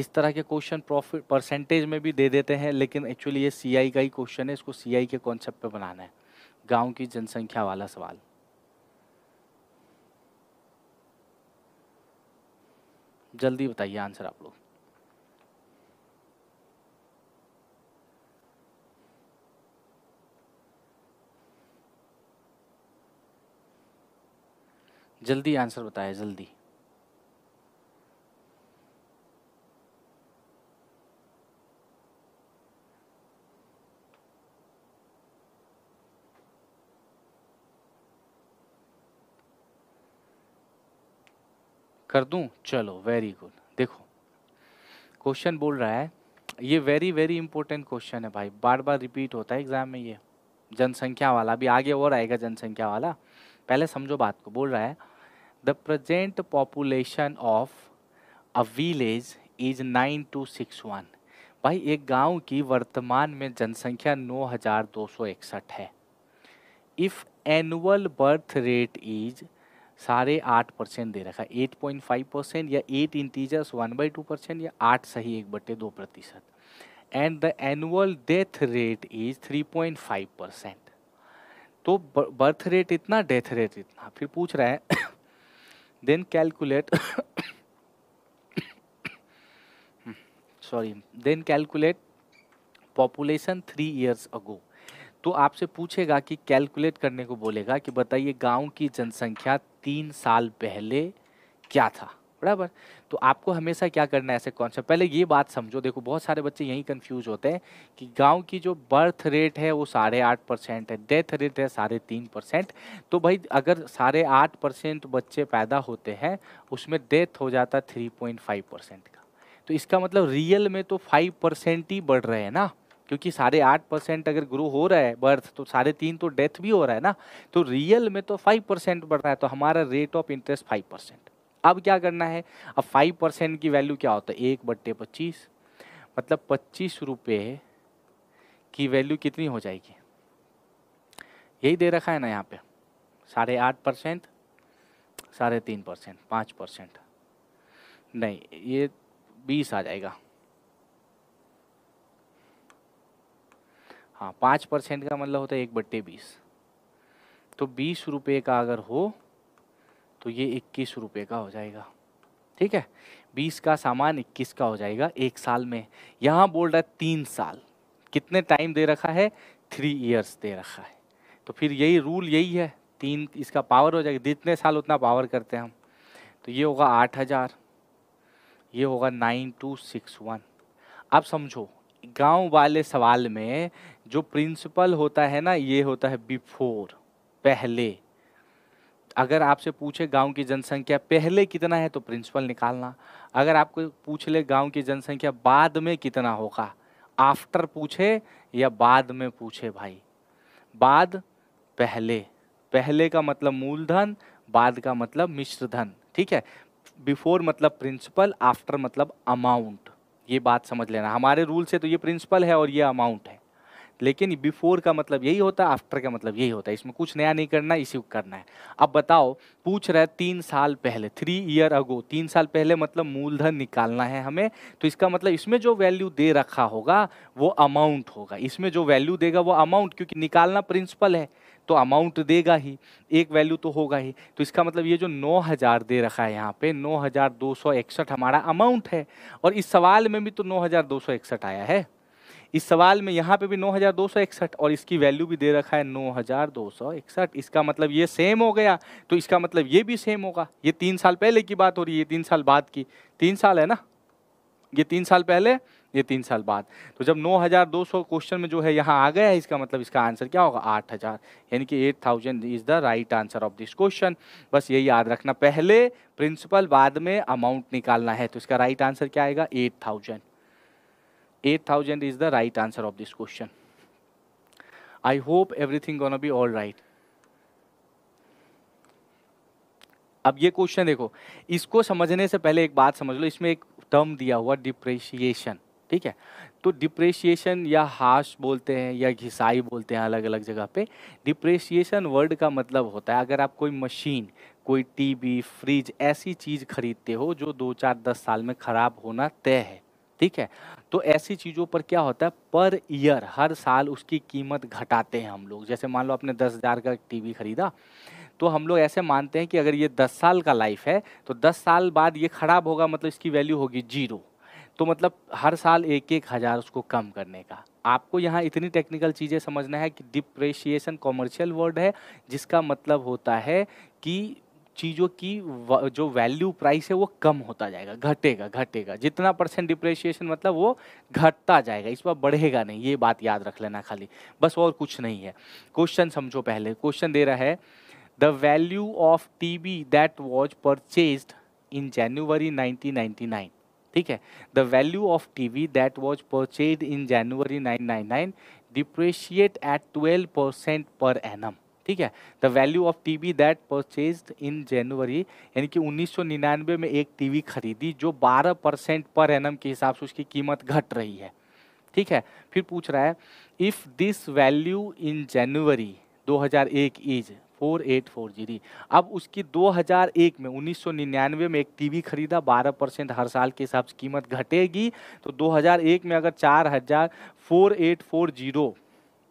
इस तरह के क्वेश्चन प्रॉफिट परसेंटेज में भी दे देते हैं लेकिन एक्चुअली ये सीआई का ही क्वेश्चन है इसको सीआई के कॉन्सेप्ट पे बनाना है गांव की जनसंख्या वाला सवाल जल्दी बताइए आंसर आप लोग जल्दी आंसर बताया जल्दी कर दूं चलो वेरी गुड देखो क्वेश्चन बोल रहा है ये वेरी वेरी इंपॉर्टेंट क्वेश्चन है भाई बार बार रिपीट होता है एग्जाम में ये जनसंख्या वाला अभी आगे और आएगा जनसंख्या वाला पहले समझो बात को बोल रहा है the present population of a village is nine two six one भाई एक गांव की वर्तमान में जनसंख्या नौ हज़ार दो सौ इकसठ है if annual birth rate is साढ़े आठ परसेंट दे रखा है एट पॉइंट फाइव परसेंट या eight integers one by two percent या आठ सही एक बटे दो प्रतिशत and the annual death rate is three point five percent तो बर्थ रेट इतना डेथ रेट इतना फिर पूछ रहे हैं then calculate sorry then calculate population three years ago तो आपसे पूछेगा कि कैलकुलेट करने को बोलेगा कि बताइए गांव की जनसंख्या तीन साल पहले क्या था बराबर तो आपको हमेशा क्या करना है ऐसे कॉन्सेप्ट पहले ये बात समझो देखो बहुत सारे बच्चे यहीं कंफ्यूज होते हैं कि गांव की जो बर्थ रेट है वो साढ़े आठ परसेंट है डेथ रेट है साढ़े तीन परसेंट तो भाई अगर साढ़े आठ परसेंट बच्चे पैदा होते हैं उसमें डेथ हो जाता है थ्री पॉइंट फाइव परसेंट का तो इसका मतलब रियल में तो फाइव परसेंट ही बढ़ रहे हैं ना क्योंकि साढ़े आठ परसेंट अगर ग्रो हो रहा है बर्थ तो साढ़े तीन तो डेथ भी हो रहा है ना तो रियल में तो फाइव परसेंट बढ़ रहा है तो हमारा rate of interest five percent अब क्या करना है अब फाइव परसेंट की वैल्यू क्या होता है एक बट्टे पच्चीस मतलब पच्चीस रुपये की वैल्यू कितनी हो जाएगी यही दे रखा है ना यहाँ पे साढ़े आठ परसेंट साढ़े तीन परसेंट पाँच परसेंट नहीं ये बीस आ जाएगा हाँ पाँच परसेंट का मतलब होता है एक बट्टे बीस तो बीस रुपये का अगर हो तो ये इक्कीस रुपये का हो जाएगा ठीक है बीस का सामान इक्कीस का हो जाएगा एक साल में यहाँ बोल रहा है तीन साल कितने टाइम दे रखा है थ्री ईयर्स दे रखा है तो फिर यही रूल यही है तीन इसका पावर हो जाएगा जितने साल उतना पावर करते हैं हम तो ये होगा आठ हज़ार ये होगा नाइन टू सिक्स वन आप समझो गांव वाले सवाल में जो प्रिंसिपल होता है ना ये होता है बिफोर पहले अगर आपसे पूछे गांव की जनसंख्या पहले कितना है तो प्रिंसिपल निकालना अगर आपको पूछ ले गांव की जनसंख्या बाद में कितना होगा आफ्टर पूछे या बाद में पूछे भाई बाद पहले पहले का मतलब मूलधन बाद का मतलब मिश्र धन ठीक है बिफोर मतलब प्रिंसिपल आफ्टर मतलब अमाउंट ये बात समझ लेना हमारे रूल से तो ये प्रिंसिपल है और ये अमाउंट है लेकिन बिफोर का मतलब यही होता है आफ्टर का मतलब यही होता है इसमें कुछ नया नहीं करना इसी करना है अब बताओ पूछ रहे तीन साल पहले थ्री ईयर अगो तीन साल पहले मतलब मूलधन निकालना है हमें तो इसका मतलब इसमें जो वैल्यू दे रखा होगा वो अमाउंट होगा इसमें जो वैल्यू देगा वो अमाउंट क्योंकि निकालना प्रिंसिपल है तो अमाउंट देगा ही एक वैल्यू तो होगा ही तो इसका मतलब ये जो नौ हज़ार दे रखा है यहाँ पे नौ हज़ार दो सौ इकसठ हमारा अमाउंट है और इस सवाल में भी तो नौ हज़ार दो सौ इकसठ आया है इस सवाल में यहाँ पे भी नौ हज़ार दो सौ इकसठ और इसकी वैल्यू भी दे रखा है नौ हज़ार दो सौ इकसठ इसका मतलब ये सेम हो गया तो इसका मतलब ये भी सेम होगा ये तीन साल पहले की बात हो रही है तीन साल बाद की तीन साल है ना ये तीन साल पहले ये तीन साल बाद तो जब 9200 क्वेश्चन में जो है यहाँ आ गया है इसका मतलब इसका आंसर क्या होगा 8000 यानी कि 8000 is the right answer of this question बस यही याद रखना पहले प्रिंसिपल बाद में अमाउंट निकालना है तो इसका राइट आंसर क्या आएगा 8000 8000 thousand is the right answer of this question I hope everything gonna be all right अब ये क्वेश्चन देखो इसको समझने से पहले एक बात समझ लो इसमें एक टर्म दिया हुआ डिप्रेशिएशन ठीक है तो डिप्रेशिएशन या हाश बोलते हैं या घिसाई बोलते हैं अलग अलग जगह पे डिप्रेशिएशन वर्ड का मतलब होता है अगर आप कोई मशीन कोई टीवी फ्रिज ऐसी चीज़ खरीदते हो जो दो चार दस साल में ख़राब होना तय है ठीक है तो ऐसी चीज़ों पर क्या होता है पर ईयर हर साल उसकी कीमत घटाते हैं हम लोग जैसे मान लो आपने दस हज़ार का टीवी ख़रीदा तो हम लोग ऐसे मानते हैं कि अगर ये दस साल का लाइफ है तो दस साल बाद ये ख़राब होगा मतलब इसकी वैल्यू होगी जीरो तो मतलब हर साल एक एक हज़ार उसको कम करने का आपको यहाँ इतनी टेक्निकल चीज़ें समझना है कि डिप्रेशिएशन कॉमर्शियल वर्ड है जिसका मतलब होता है कि चीज़ों की जो वैल्यू प्राइस है वो कम होता जाएगा घटेगा घटेगा जितना परसेंट डिप्रेशिएशन मतलब वो घटता जाएगा इस बार बढ़ेगा नहीं ये बात याद रख लेना खाली बस और कुछ नहीं है क्वेश्चन समझो पहले क्वेश्चन दे रहा है the value of T B that was purchase in January nine ठीक है the value of T V that was purchase in January nine nine nine depreciate at twelve percent per annum ठीक है the value of T V that purchase in January यानी कि 1999 में एक टी वी खरीदी जो 12 परसेंट पर एम के हिसाब से उसकी कीमत घट रही है ठीक है फिर पूछ रहा है if this value in January 2001 is four eight four zero अब उसकी 2001 में 1999 में एक टीवी खरीदा 12 परसेंट हर साल के हिसाब से कीमत घटेगी तो 2001 में अगर चार हजार फोर एट फोर जीरो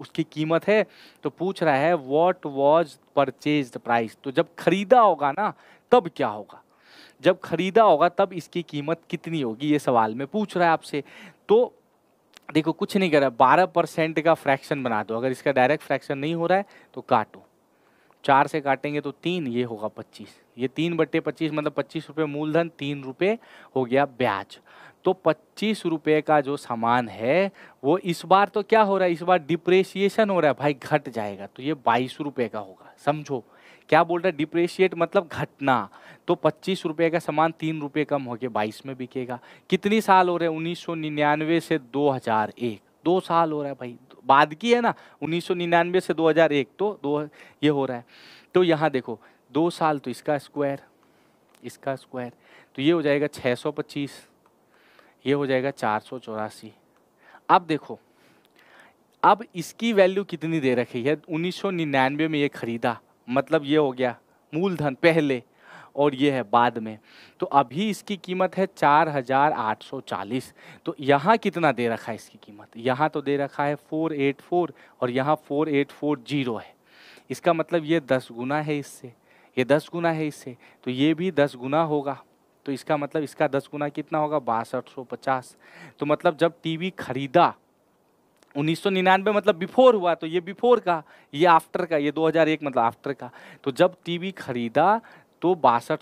उसकी कीमत है तो पूछ रहा है वॉट वॉज परचेज प्राइस तो जब खरीदा होगा ना तब क्या होगा जब खरीदा होगा तब इसकी कीमत कितनी होगी ये सवाल में पूछ रहा है आपसे तो देखो कुछ नहीं कर रहा बारह परसेंट का फ्रैक्शन बना दो अगर इसका डायरेक्ट फ्रैक्शन नहीं हो रहा है तो काटो चार से काटेंगे तो तीन ये होगा पच्चीस ये तीन बट्टे पच्चीस मतलब पच्चीस रुपये मूलधन तीन रुपये हो गया ब्याज तो पच्चीस रुपये का जो सामान है वो इस बार तो क्या हो रहा है इस बार डिप्रेशिएशन हो रहा है भाई घट जाएगा तो ये बाईस रुपये का होगा समझो क्या बोल रहा है डिप्रेशिएट मतलब घटना तो पच्चीस रुपये का सामान तीन रुपये कम हो गया बाईस में बिकेगा कितनी साल हो रहे हैं उन्नीस सौ निन्यानवे से दो हज़ार एक दो साल हो रहा है भाई बाद की है ना उन्नीस से 2001 तो दो ये हो रहा है तो यहाँ देखो दो साल तो इसका स्क्वायर इसका स्क्वायर तो ये हो जाएगा 625 ये हो जाएगा चार अब देखो अब इसकी वैल्यू कितनी दे रखी है उन्नीस में ये खरीदा मतलब ये हो गया मूलधन पहले और ये है बाद में तो अभी इसकी कीमत है चार हज़ार आठ सौ चालीस तो यहाँ कितना दे रखा है इसकी कीमत यहाँ तो दे रखा है फोर एट फोर और यहाँ फोर एट फोर जीरो है इसका मतलब ये दस गुना है इससे ये दस गुना है इससे तो ये भी दस गुना होगा तो इसका मतलब इसका दस गुना कितना होगा बासठ सौ पचास तो मतलब जब टीवी खरीदा 1999 मतलब बिफोर हुआ तो ये बिफोर का ये आफ्टर का ये 2001 मतलब आफ्टर का तो जब टीवी खरीदा तो बासठ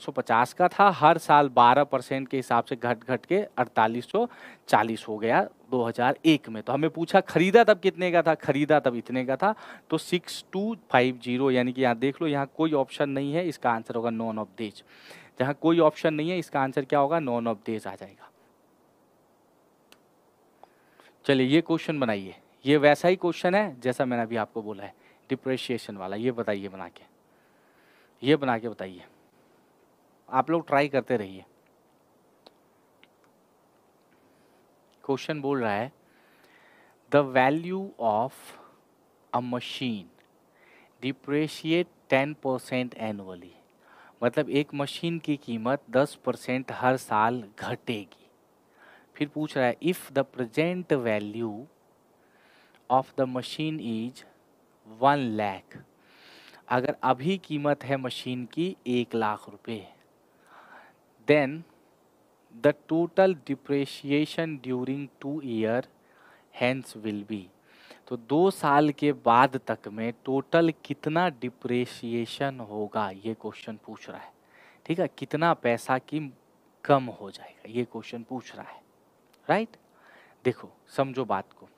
का था हर साल 12 परसेंट के हिसाब से घट घट के अड़तालीस हो गया 2001 में तो हमें पूछा खरीदा तब कितने का था खरीदा तब इतने का था तो 6250 यानी कि यहाँ देख लो यहाँ कोई ऑप्शन नहीं है इसका आंसर होगा नॉन ऑफ देज जहाँ कोई ऑप्शन नहीं है इसका आंसर क्या होगा नॉन ऑफ देज आ जाएगा चलिए ये क्वेश्चन बनाइए ये वैसा ही क्वेश्चन है जैसा मैंने अभी आपको बोला है डिप्रेशिएशन वाला ये बताइए बना के ये बना के बताइए आप लोग ट्राई करते रहिए क्वेश्चन बोल रहा है the value of a machine depreciate ten percent annually मतलब एक मशीन की कीमत दस परसेंट हर साल घटेगी फिर पूछ रहा है if the present value of the machine is one lakh अगर अभी कीमत है मशीन की एक लाख रुपये then the total depreciation during two year hence will be तो दो साल के बाद तक में टोटल कितना डिप्रेशिएशन होगा ये क्वेश्चन पूछ रहा है ठीक है कितना पैसा की कम हो जाएगा ये क्वेश्चन पूछ रहा है राइट देखो समझो बात को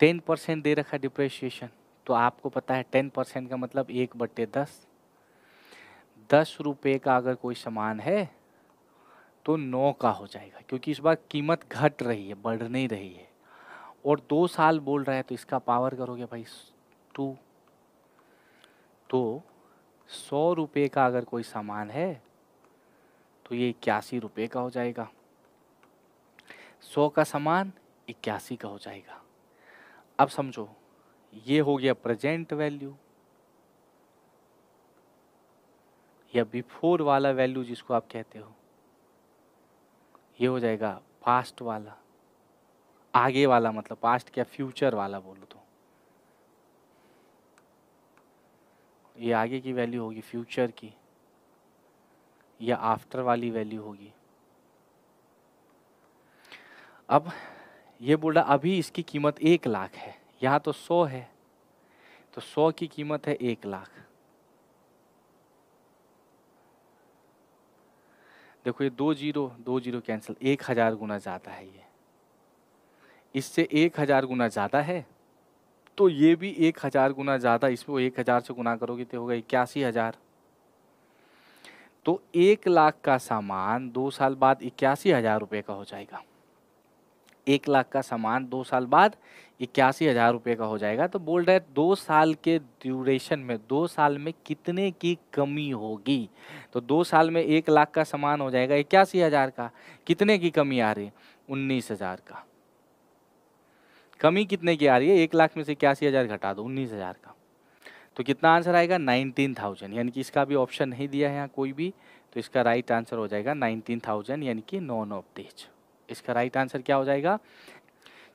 टेन परसेंट दे रखा डिप्रेशिएशन तो आपको पता है टेन परसेंट का मतलब एक बट्टे दस दस रुपये का अगर कोई सामान है तो नौ का हो जाएगा क्योंकि इस बार कीमत घट रही है बढ़ नहीं रही है और दो साल बोल रहा है तो इसका पावर करोगे भाई टू तो सौ रुपये का अगर कोई सामान है तो ये इक्यासी रुपये का हो जाएगा सौ का सामान इक्यासी का हो जाएगा अब समझो ये हो गया प्रेजेंट वैल्यू या बिफोर वाला वैल्यू जिसको आप कहते हो ये हो जाएगा पास्ट वाला आगे वाला मतलब पास्ट क्या फ्यूचर वाला बोलो तो ये आगे की वैल्यू होगी फ्यूचर की या आफ्टर वाली वैल्यू होगी अब ये रहा अभी इसकी कीमत एक लाख है यहाँ तो सौ है तो सौ की कीमत है एक लाख देखो ये दो जीरो दो जीरो कैंसिल एक हज़ार गुना ज़्यादा है ये इससे एक हज़ार गुना ज़्यादा है तो ये भी एक हज़ार गुना ज़्यादा इसमें एक हज़ार से गुना करोगे तो होगा इक्यासी हज़ार तो एक लाख का सामान दो साल बाद इक्यासी हज़ार रुपये का हो जाएगा एक लाख का सामान दो साल बाद इक्यासी हज़ार रुपये का हो जाएगा तो बोल रहे हैं दो साल के ड्यूरेशन में दो साल में कितने की कमी होगी तो दो साल में एक लाख का सामान हो जाएगा इक्यासी हज़ार का कितने की कमी आ रही है उन्नीस हज़ार का कमी कितने की आ रही है एक लाख में से इक्यासी हज़ार घटा दो उन्नीस हज़ार का तो कितना आंसर आएगा नाइनटीन थाउजेंड यानी कि इसका भी ऑप्शन नहीं दिया है यहाँ कोई भी तो इसका राइट आंसर हो जाएगा नाइनटीन थाउजेंड यानी कि नॉन ऑफ इसका राइट आंसर क्या हो जाएगा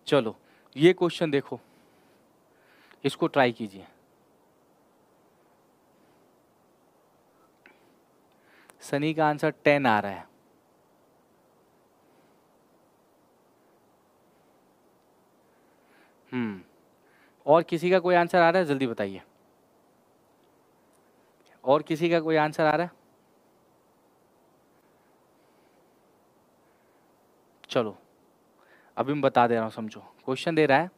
चलो ये क्वेश्चन देखो इसको ट्राई कीजिए सनी का आंसर टेन आ रहा है हम्म और किसी का कोई आंसर आ रहा है जल्दी बताइए और किसी का कोई आंसर आ रहा है चलो अभी मैं बता दे रहा हूँ समझो क्वेश्चन दे रहा है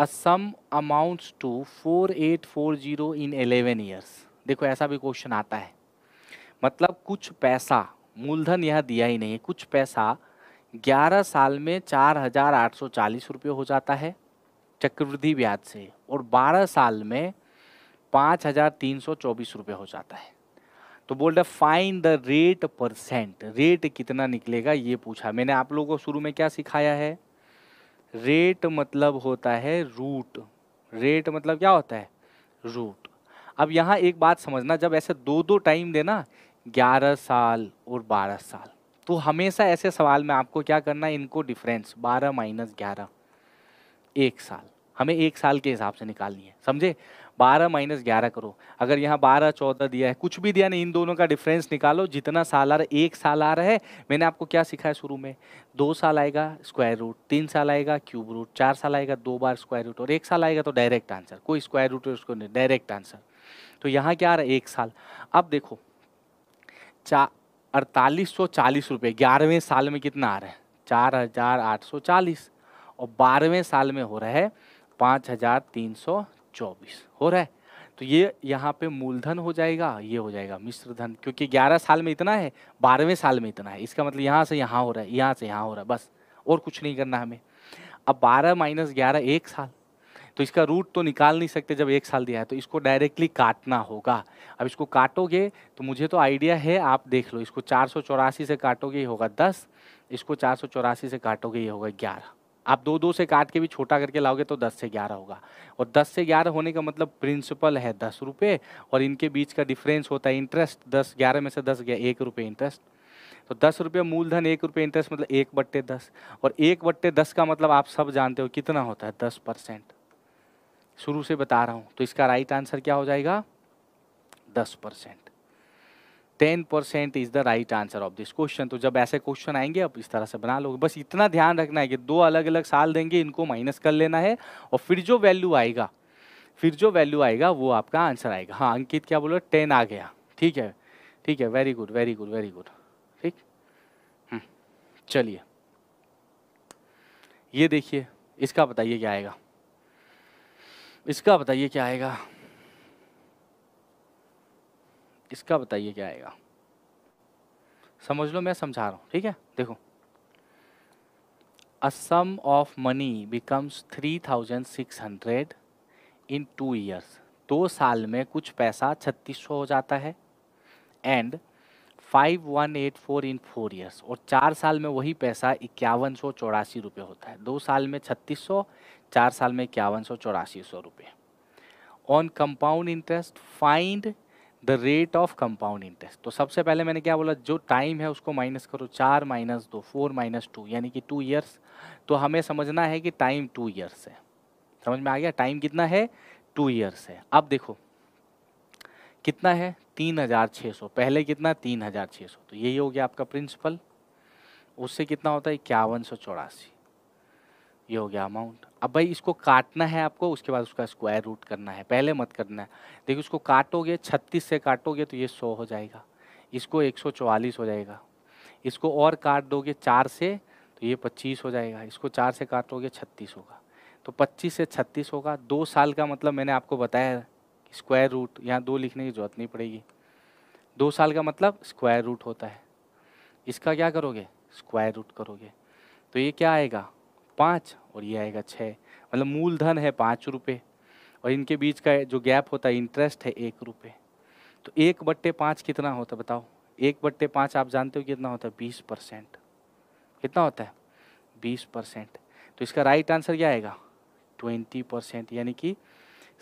a sum amounts to four eight four zero in eleven years देखो ऐसा भी क्वेश्चन आता है मतलब कुछ पैसा मूलधन यह दिया ही नहीं है कुछ पैसा ग्यारह साल में चार हजार आठ सौ चालीस रुपये हो जाता है चक्रवृद्धि ब्याज से और बारह साल में पाँच हजार तीन सौ चौबीस रुपये हो जाता है तो बोल रहे fine the rate percent rate कितना निकलेगा ये पूछा मैंने आप लोगों को शुरू में क्या सिखाया है रेट मतलब होता है रूट रेट मतलब क्या होता है रूट अब यहाँ एक बात समझना जब ऐसे दो दो टाइम देना ग्यारह साल और बारह साल तो हमेशा ऐसे सवाल में आपको क्या करना है इनको डिफरेंस बारह माइनस ग्यारह एक साल हमें एक साल के हिसाब से निकालनी है समझे बारह माइनस ग्यारह करो अगर यहाँ बारह चौदह दिया है कुछ भी दिया नहीं इन दोनों का डिफरेंस निकालो जितना साल आ रहा है एक साल आ रहा है मैंने आपको क्या सिखाया शुरू में दो साल आएगा स्क्वायर रूट तीन साल आएगा क्यूब रूट चार साल आएगा दो बार स्क्वायर रूट और एक साल आएगा तो डायरेक्ट आंसर कोई स्क्वायर रूट उसको नहीं डायरेक्ट आंसर तो यहाँ क्या आ रहा है एक साल अब देखो चा अड़तालीस सौ चालीस रुपये ग्यारहवें साल में कितना आ रहा है चार हजार आठ सौ चालीस और बारहवें साल में हो रहा है पाँच हजार तीन सौ चौबीस हो रहा है तो ये यहाँ पे मूलधन हो जाएगा ये हो जाएगा मिश्र धन क्योंकि ग्यारह साल में इतना है बारहवें साल में इतना है इसका मतलब यहाँ से यहाँ हो रहा है यहाँ से यहाँ हो रहा है बस और कुछ नहीं करना हमें अब बारह माइनस ग्यारह एक साल तो इसका रूट तो निकाल नहीं सकते जब एक साल दिया है तो इसको डायरेक्टली काटना होगा अब इसको काटोगे तो मुझे तो आइडिया है आप देख लो इसको चार से काटोगे ये होगा दस इसको चार से काटोगे ये होगा ग्यारह आप दो दो से काट के भी छोटा करके लाओगे तो दस से ग्यारह होगा और दस से ग्यारह होने का मतलब प्रिंसिपल है दस रुपये और इनके बीच का डिफरेंस होता है इंटरेस्ट दस ग्यारह में से दस गया एक रुपये इंटरेस्ट तो दस रुपये मूलधन एक रुपये इंटरेस्ट मतलब एक बट्टे दस और एक बट्टे दस का मतलब आप सब जानते हो कितना होता है दस परसेंट शुरू से बता रहा हूँ तो इसका राइट आंसर क्या हो जाएगा दस percent ten percent is the right answer of this question तो जब ऐसे क्वेश्चन आएंगे आप इस तरह से बना लोगे बस इतना ध्यान रखना है कि दो अलग अलग साल देंगे इनको माइनस कर लेना है और फिर जो वैल्यू आएगा फिर जो वैल्यू आएगा वो आपका आंसर आएगा हाँ अंकित क्या बोल रहे टेन आ गया ठीक है ठीक है very good very good very good ठीक हम्म, चलिए ये देखिए इसका बताइए क्या आएगा इसका बताइए क्या आएगा इसका बताइए क्या आएगा समझ लो मैं समझा रहा हूँ ठीक है देखो a sum of money becomes three thousand six hundred in two years दो साल में कुछ पैसा छत्तीस सौ हो जाता है and five one eight four in four years और चार साल में वही पैसा इक्यावन सौ चौरासी रुपये होता है दो साल में छत्तीस सौ चार साल में इक्यावन सौ चौरासी सौ रुपये on compound interest find the rate of compound interest तो सबसे पहले मैंने क्या बोला जो टाइम है उसको माइनस करो चार माइनस दो फोर माइनस टू यानी कि टू ईयर्स तो हमें समझना है कि टाइम टू ईयर्स है समझ में आ गया टाइम कितना है टू ईयर्स है अब देखो कितना है तीन हज़ार छः सौ पहले कितना तीन हज़ार छः सौ तो यही हो गया आपका प्रिंसिपल उससे कितना होता है इक्यावन सौ चौरासी ये हो गया अमाउंट अब भाई इसको काटना है आपको उसके बाद उसका स्क्वायर रूट करना है पहले मत करना है देखिए उसको काटोगे छत्तीस से काटोगे तो ये सौ हो जाएगा इसको एक सौ चवालीस हो जाएगा इसको और काट दोगे चार से तो ये पच्चीस हो जाएगा इसको चार से काटोगे छत्तीस होगा तो पच्चीस से छत्तीस होगा दो साल का मतलब मैंने आपको बताया स्क्वायर रूट यहाँ दो लिखने की जरूरत नहीं पड़ेगी दो साल का मतलब स्क्वायर रूट होता है इसका क्या करोगे स्क्वायर रूट करोगे तो ये क्या आएगा पाँच और ये आएगा छः मतलब मूलधन है पाँच रुपये और इनके बीच का जो गैप होता है इंटरेस्ट है एक रुपये तो एक बट्टे पाँच कितना होता है बताओ एक बट्टे पाँच आप जानते हो कितना होता है बीस परसेंट कितना होता है बीस परसेंट तो इसका राइट आंसर क्या आएगा ट्वेंटी परसेंट यानी कि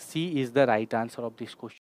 C is the right answer of this question